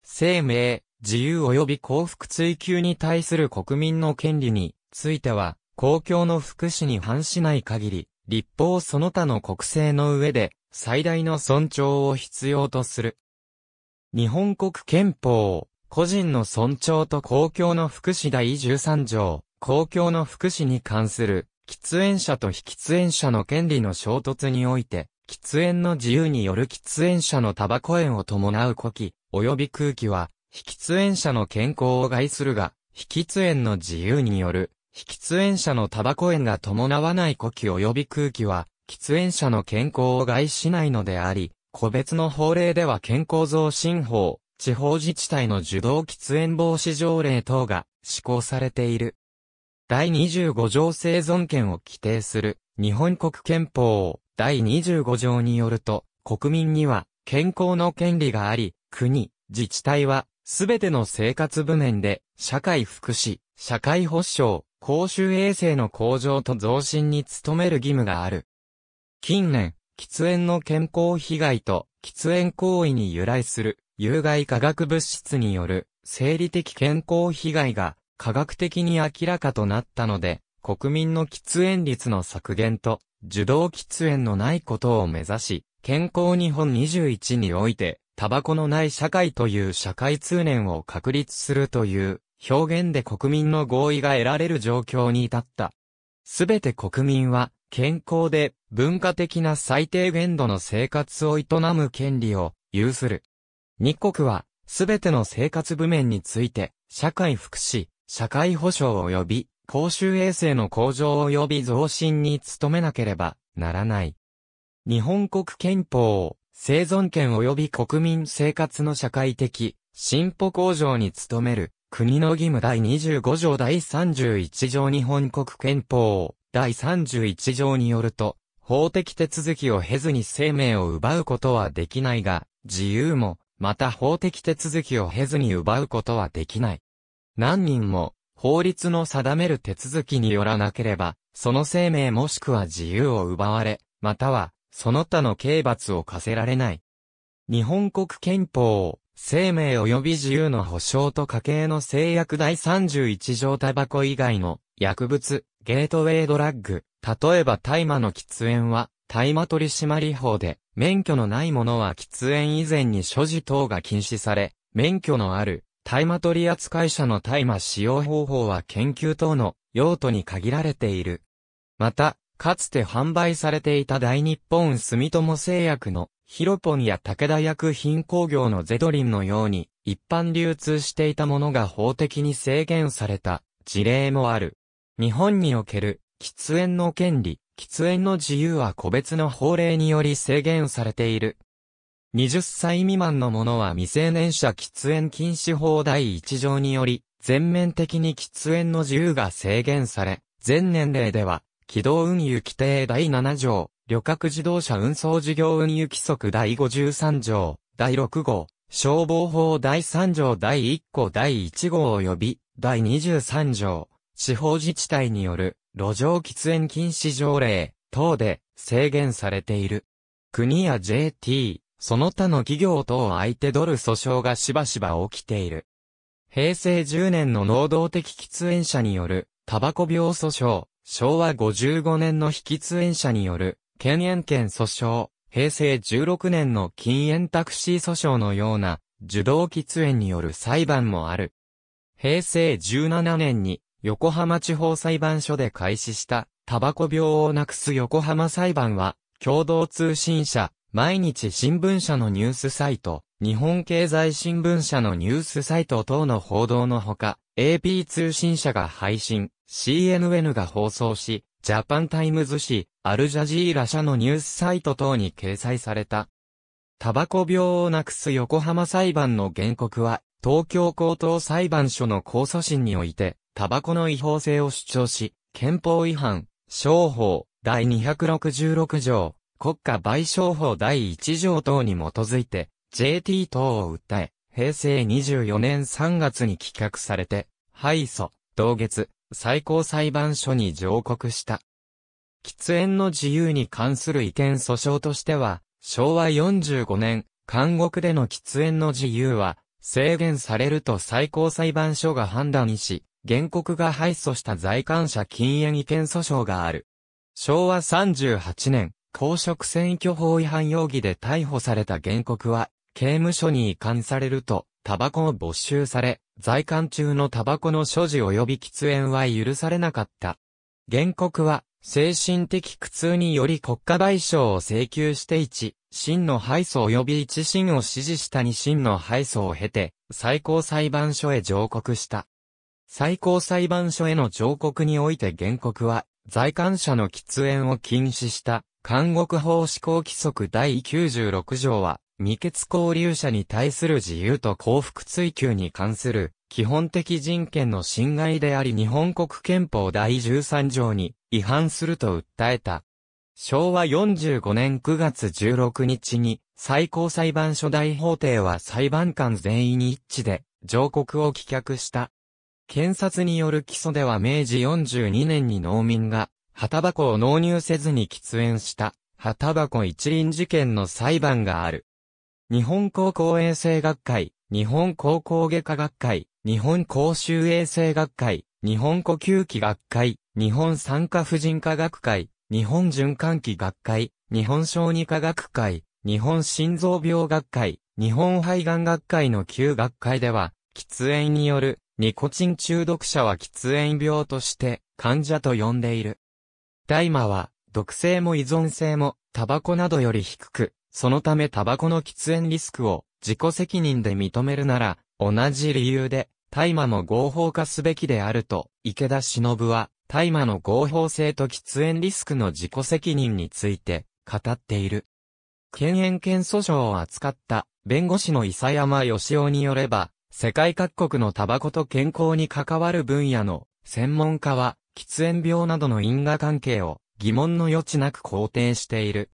生命、自由及び幸福追求に対する国民の権利については、公共の福祉に反しない限り、立法その他の国政の上で、最大の尊重を必要とする。日本国憲法、個人の尊重と公共の福祉第13条、公共の福祉に関する、喫煙者と非喫煙者の権利の衝突において、喫煙の自由による喫煙者のタバコ煙を伴う呼気、及び空気は、非喫煙者の健康を害するが、非喫煙の自由による喫煙者のタバコ煙が伴わない呼気及び空気は、喫煙者の健康を害しないのであり、個別の法令では健康増進法、地方自治体の受動喫煙防止条例等が施行されている。第25条生存権を規定する日本国憲法第25条によると、国民には健康の権利があり、国、自治体はすべての生活部面で社会福祉、社会保障、公衆衛生の向上と増進に努める義務がある。近年、喫煙の健康被害と喫煙行為に由来する有害化学物質による生理的健康被害が科学的に明らかとなったので、国民の喫煙率の削減と受動喫煙のないことを目指し、健康日本21において、タバコのない社会という社会通念を確立するという表現で国民の合意が得られる状況に至った。すべて国民は、健康で文化的な最低限度の生活を営む権利を有する。日国は、すべての生活部面について、社会福祉、社会保障及び公衆衛生の向上及び増進に努めなければならない。日本国憲法、を、生存権及び国民生活の社会的、進歩向上に努める国の義務第25条第31条日本国憲法第31条によると、法的手続きを経ずに生命を奪うことはできないが、自由も、また法的手続きを経ずに奪うことはできない。何人も、法律の定める手続きによらなければ、その生命もしくは自由を奪われ、または、その他の刑罰を課せられない。日本国憲法生命及び自由の保障と家計の制約第31条タバコ以外の薬物、ゲートウェイドラッグ、例えば大麻の喫煙は、大麻取締法で、免許のないものは喫煙以前に所持等が禁止され、免許のある大麻取扱者の大麻使用方法は研究等の用途に限られている。また、かつて販売されていた大日本住友製薬のヒロポンや武田薬品工業のゼドリンのように、一般流通していたものが法的に制限された事例もある。日本における喫煙の権利、喫煙の自由は個別の法令により制限されている。20歳未満の者は未成年者喫煙禁止法第1条により、全面的に喫煙の自由が制限され、全年齢では、軌道運輸規定第7条、旅客自動車運送事業運輸規則第53条、第6号、消防法第3条第1項第1号及び、第23条、地方自治体による、路上喫煙禁止条例、等で制限されている。国や JT、その他の企業等相手取る訴訟がしばしば起きている。平成10年の能動的喫煙者による、タバコ病訴訟、昭和55年の非喫煙者による、禁煙権訴訟、平成16年の禁煙タクシー訴訟のような、受動喫煙による裁判もある。平成17年に、横浜地方裁判所で開始した、タバコ病をなくす横浜裁判は、共同通信社、毎日新聞社のニュースサイト、日本経済新聞社のニュースサイト等の報道のほか、AP 通信社が配信、CNN が放送し、ジャパンタイムズ紙、アルジャジーラ社のニュースサイト等に掲載された。タバコ病をなくす横浜裁判の原告は、東京高等裁判所の控訴審において、タバコの違法性を主張し、憲法違反、商法、第266条、国家賠償法第1条等に基づいて、JT 等を訴え、平成24年3月に棄却されて、敗訴、同月、最高裁判所に上告した。喫煙の自由に関する違憲訴訟としては、昭和45年、監獄での喫煙の自由は制限されると最高裁判所が判断し、原告が敗訴した在韓者禁煙違憲訴訟がある。昭和38年、公職選挙法違反容疑で逮捕された原告は、刑務所に移管されると、タバコを没収され、在韓中のタバコの所持及び喫煙は許されなかった。原告は、精神的苦痛により国家賠償を請求して一、真の敗訴及び一審を指示した二審の敗訴を経て、最高裁判所へ上告した。最高裁判所への上告において原告は、在官者の喫煙を禁止した、監獄法施行規則第96条は、未決交流者に対する自由と幸福追求に関する基本的人権の侵害であり日本国憲法第13条に違反すると訴えた。昭和45年9月16日に最高裁判所大法廷は裁判官全員一致で上告を棄却した。検察による起訴では明治42年に農民が、旗箱を納入せずに喫煙した、旗箱一輪事件の裁判がある。日本高校衛生学会、日本高校外科学会、日本公衆衛生学会、日本呼吸器学会、日本産科婦人科学会、日本循環器学会、日本小児科学会、日本心臓病学会、日本肺がん学会の旧学会では、喫煙によるニコチン中毒者は喫煙病として患者と呼んでいる。大麻は毒性も依存性もタバコなどより低く、そのためタバコの喫煙リスクを自己責任で認めるなら、同じ理由で、大麻も合法化すべきであると、池田忍は、大麻の合法性と喫煙リスクの自己責任について、語っている。検限権訴訟を扱った弁護士の伊山義夫によれば、世界各国のタバコと健康に関わる分野の専門家は、喫煙病などの因果関係を疑問の余地なく肯定している。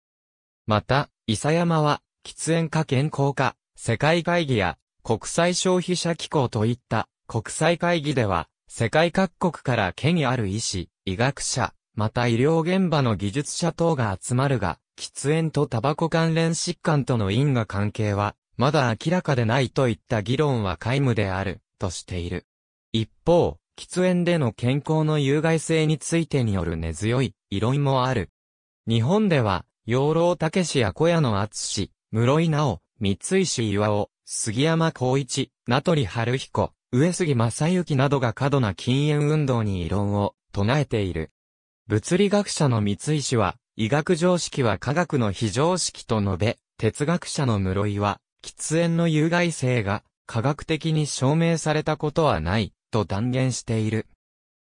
また、伊山は、喫煙か健康か、世界会議や国際消費者機構といった国際会議では、世界各国から権威ある医師、医学者、また医療現場の技術者等が集まるが、喫煙とタバコ関連疾患との因果関係は、まだ明らかでないといった議論は皆無である、としている。一方、喫煙での健康の有害性についてによる根強い異論もある。日本では、養老しや小屋の厚氏、室井直、三石岩尾、杉山孝一、名取春彦、上杉正幸などが過度な禁煙運動に異論を唱えている。物理学者の三石は、医学常識は科学の非常識と述べ、哲学者の室井は、喫煙の有害性が科学的に証明されたことはない、と断言している。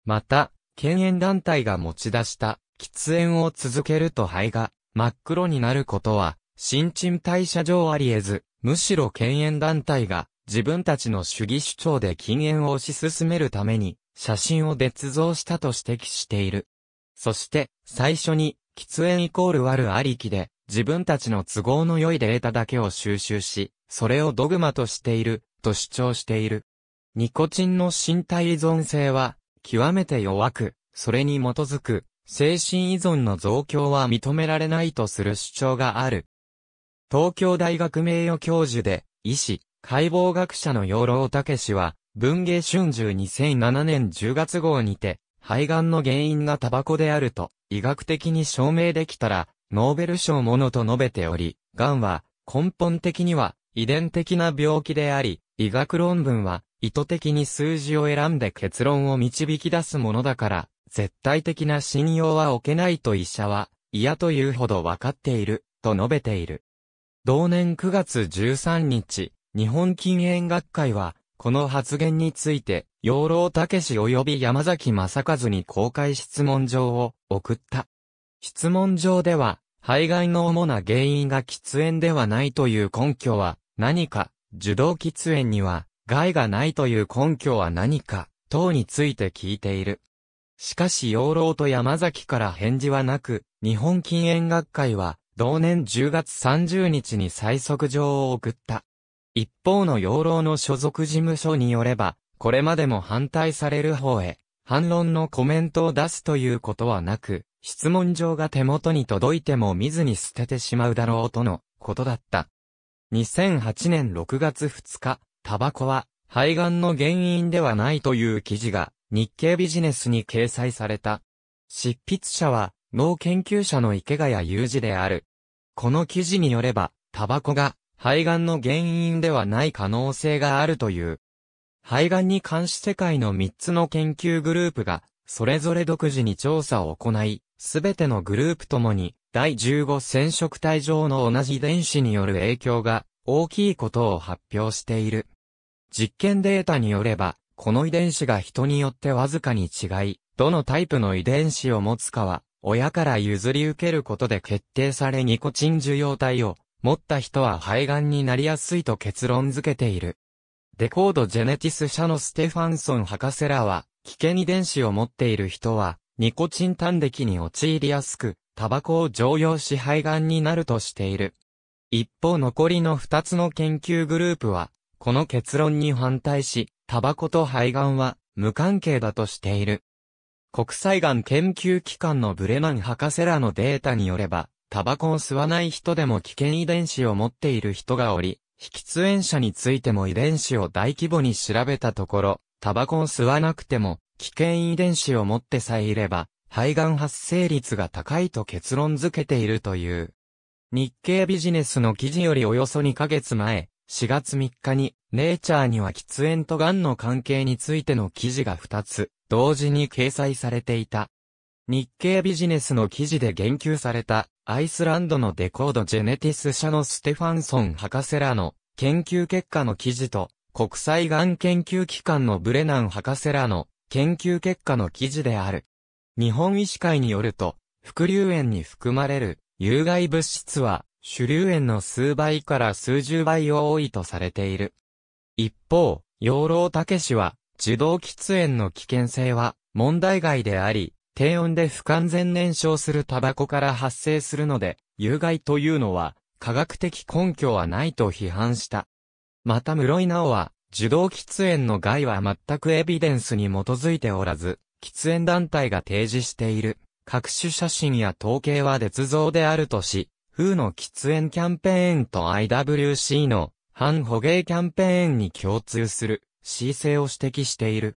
また、禁煙団体が持ち出した喫煙を続けると肺が真っ黒になることは新陳代謝上あり得ず、むしろ権限団体が自分たちの主義主張で禁煙を推し進めるために写真を捏造したと指摘している。そして最初に喫煙イコール悪ありきで自分たちの都合の良いデータだけを収集し、それをドグマとしていると主張している。ニコチンの身体依存性は極めて弱く、それに基づく精神依存の増強は認められないとする主張がある。東京大学名誉教授で、医師、解剖学者の養老武氏は、文芸春秋2007年10月号にて、肺がんの原因がタバコであると、医学的に証明できたら、ノーベル賞ものと述べており、がんは、根本的には、遺伝的な病気であり、医学論文は、意図的に数字を選んで結論を導き出すものだから、絶対的な信用は置けないと医者は、嫌というほどわかっている、と述べている。同年9月13日、日本禁煙学会は、この発言について、養老武史及び山崎正和に公開質問状を送った。質問状では、肺がんの主な原因が喫煙ではないという根拠は何か、受動喫煙には害がないという根拠は何か、等について聞いている。しかし養老と山崎から返事はなく、日本禁煙学会は、同年10月30日に最速状を送った。一方の養老の所属事務所によれば、これまでも反対される方へ、反論のコメントを出すということはなく、質問状が手元に届いても見ずに捨ててしまうだろうとのことだった。2008年6月2日、タバコは肺がんの原因ではないという記事が日経ビジネスに掲載された。執筆者は脳研究者の池谷裕二である。この記事によれば、タバコが肺がんの原因ではない可能性があるという。肺がんに関し世界の3つの研究グループが、それぞれ独自に調査を行い、すべてのグループともに、第15染色体上の同じ遺伝子による影響が大きいことを発表している。実験データによれば、この遺伝子が人によってわずかに違い、どのタイプの遺伝子を持つかは親から譲り受けることで決定されニコチン受容体を持った人は肺がんになりやすいと結論付けている。デコードジェネティス社のステファンソン博士らは、危険遺伝子を持っている人は、ニコチン端的に陥りやすく、タバコを常用し肺がんになるとしている。一方残りの2つの研究グループは、この結論に反対し、タバコと肺がんは無関係だとしている。国際がん研究機関のブレマン博士らのデータによれば、タバコを吸わない人でも危険遺伝子を持っている人がおり、喫煙者についても遺伝子を大規模に調べたところ、タバコを吸わなくても、危険遺伝子を持ってさえいれば、肺がん発生率が高いと結論づけているという。日経ビジネスの記事よりおよそ2ヶ月前、4月3日に、ネイチャーには喫煙と癌の関係についての記事が2つ同時に掲載されていた。日経ビジネスの記事で言及された、アイスランドのデコードジェネティス社のステファンソン博士らの研究結果の記事と、国際がん研究機関のブレナン博士らの研究結果の記事である。日本医師会によると、副流炎に含まれる有害物質は、主流炎の数倍から数十倍多いとされている。一方、養老武氏は、受動喫煙の危険性は問題外であり、低温で不完全燃焼するタバコから発生するので、有害というのは科学的根拠はないと批判した。また室井直は、受動喫煙の害は全くエビデンスに基づいておらず、喫煙団体が提示している各種写真や統計は絶造であるとし、風の喫煙キャンペーンと IWC の反捕鯨キャンペーンに共通する恣性を指摘している。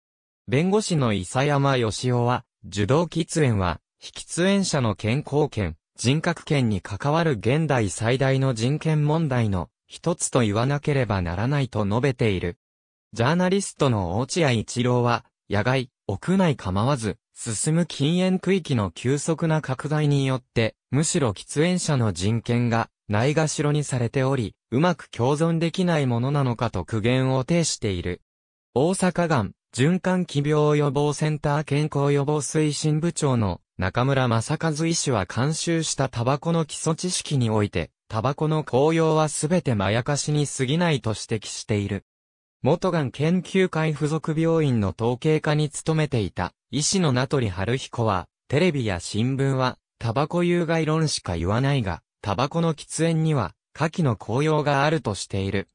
弁護士の伊佐山義夫は、受動喫煙は、非喫煙者の健康権、人格権に関わる現代最大の人権問題の一つと言わなければならないと述べている。ジャーナリストの落合一郎は、野外、屋内構わず、進む禁煙区域の急速な拡大によって、むしろ喫煙者の人権が、ないがしろにされており、うまく共存できないものなのかと苦言を呈している。大阪がん、循環器病予防センター健康予防推進部長の中村正和医師は監修したタバコの基礎知識において、タバコの効用はすべてまやかしに過ぎないと指摘している。元がん研究会附属病院の統計課に勤めていた医師の名取春彦は、テレビや新聞はタバコ有害論しか言わないが、タバコの喫煙には下記の効用があるとしている。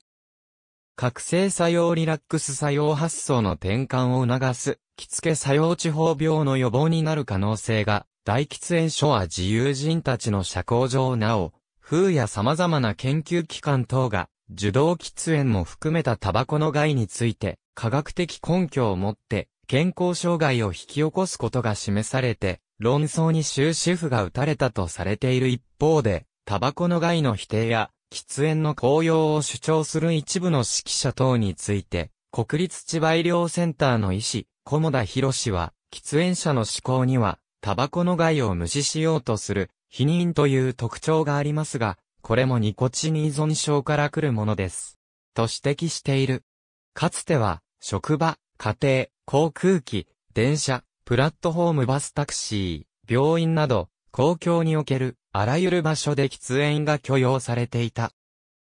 覚醒作用リラックス作用発想の転換を促す、着付け作用地方病の予防になる可能性が、大喫煙所は自由人たちの社交上なお、風や様々な研究機関等が、受動喫煙も含めたタバコの害について、科学的根拠をもって、健康障害を引き起こすことが示されて、論争に終止符が打たれたとされている一方で、タバコの害の否定や、喫煙の効用を主張する一部の指揮者等について、国立千葉医療センターの医師、小野田博士は、喫煙者の思考には、タバコの害を無視しようとする、否認という特徴がありますが、これもニコチン依存症から来るものです。と指摘している。かつては、職場、家庭、航空機、電車、プラットフォームバスタクシー、病院など、公共におけるあらゆる場所で喫煙が許容されていた。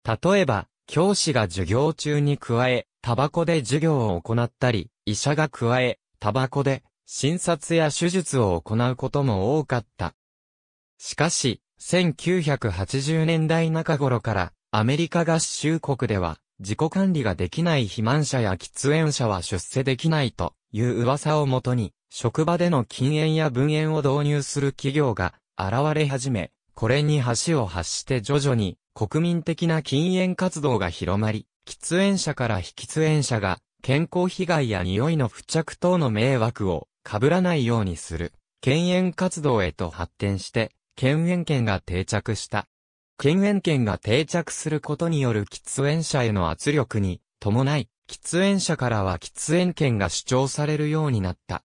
例えば、教師が授業中に加え、タバコで授業を行ったり、医者が加え、タバコで診察や手術を行うことも多かった。しかし、1980年代中頃からアメリカ合衆国では自己管理ができない肥満者や喫煙者は出世できないという噂をもとに職場での禁煙や分煙を導入する企業が現れ始め、これに橋を発して徐々に国民的な禁煙活動が広まり、喫煙者から非喫煙者が健康被害や匂いの付着等の迷惑を被らないようにする、禁煙活動へと発展して、禁煙権が定着した。禁煙権が定着することによる喫煙者への圧力に伴い、喫煙者からは喫煙権が主張されるようになった。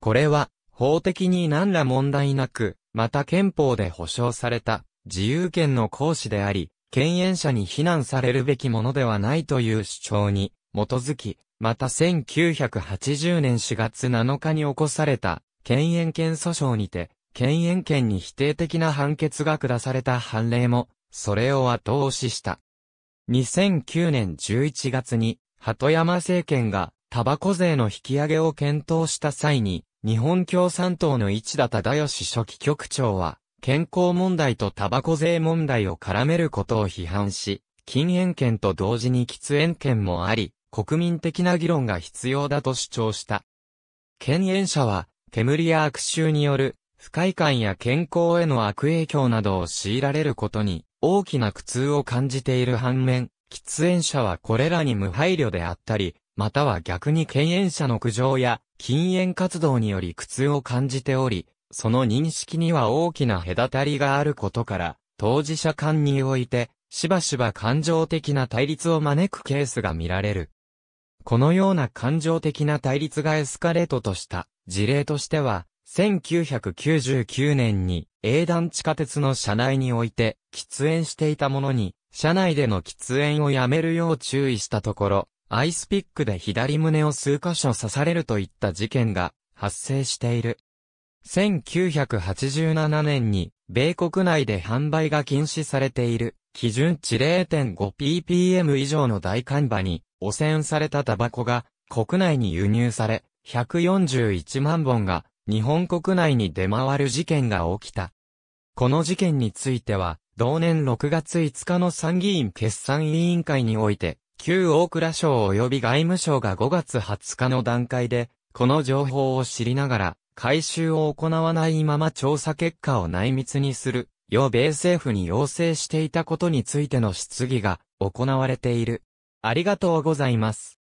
これは、法的に何ら問題なく、また憲法で保障された自由権の行使であり、権限者に非難されるべきものではないという主張に基づき、また1980年4月7日に起こされた、権限権訴訟にて、権限権に否定的な判決が下された判例も、それを後押しした。2009年11月に、鳩山政権が、タバコ税の引き上げを検討した際に、日本共産党の市田忠義初期局長は、健康問題とタバコ税問題を絡めることを批判し、禁煙権と同時に喫煙権もあり、国民的な議論が必要だと主張した。権煙者は、煙や悪臭による、不快感や健康への悪影響などを強いられることに、大きな苦痛を感じている反面、喫煙者はこれらに無配慮であったり、または逆に敬遠者の苦情や禁煙活動により苦痛を感じており、その認識には大きな隔たりがあることから、当事者間において、しばしば感情的な対立を招くケースが見られる。このような感情的な対立がエスカレートとした事例としては、1999年に営団地下鉄の車内において喫煙していた者に、車内での喫煙をやめるよう注意したところ、アイスピックで左胸を数箇所刺されるといった事件が発生している。1987年に、米国内で販売が禁止されている、基準値 0.5ppm 以上の大寒板に、汚染されたタバコが、国内に輸入され、141万本が、日本国内に出回る事件が起きた。この事件については、同年6月5日の参議院決算委員会において、旧大蔵省及び外務省が5月20日の段階で、この情報を知りながら、回収を行わないまま調査結果を内密にする、与米政府に要請していたことについての質疑が行われている。ありがとうございます。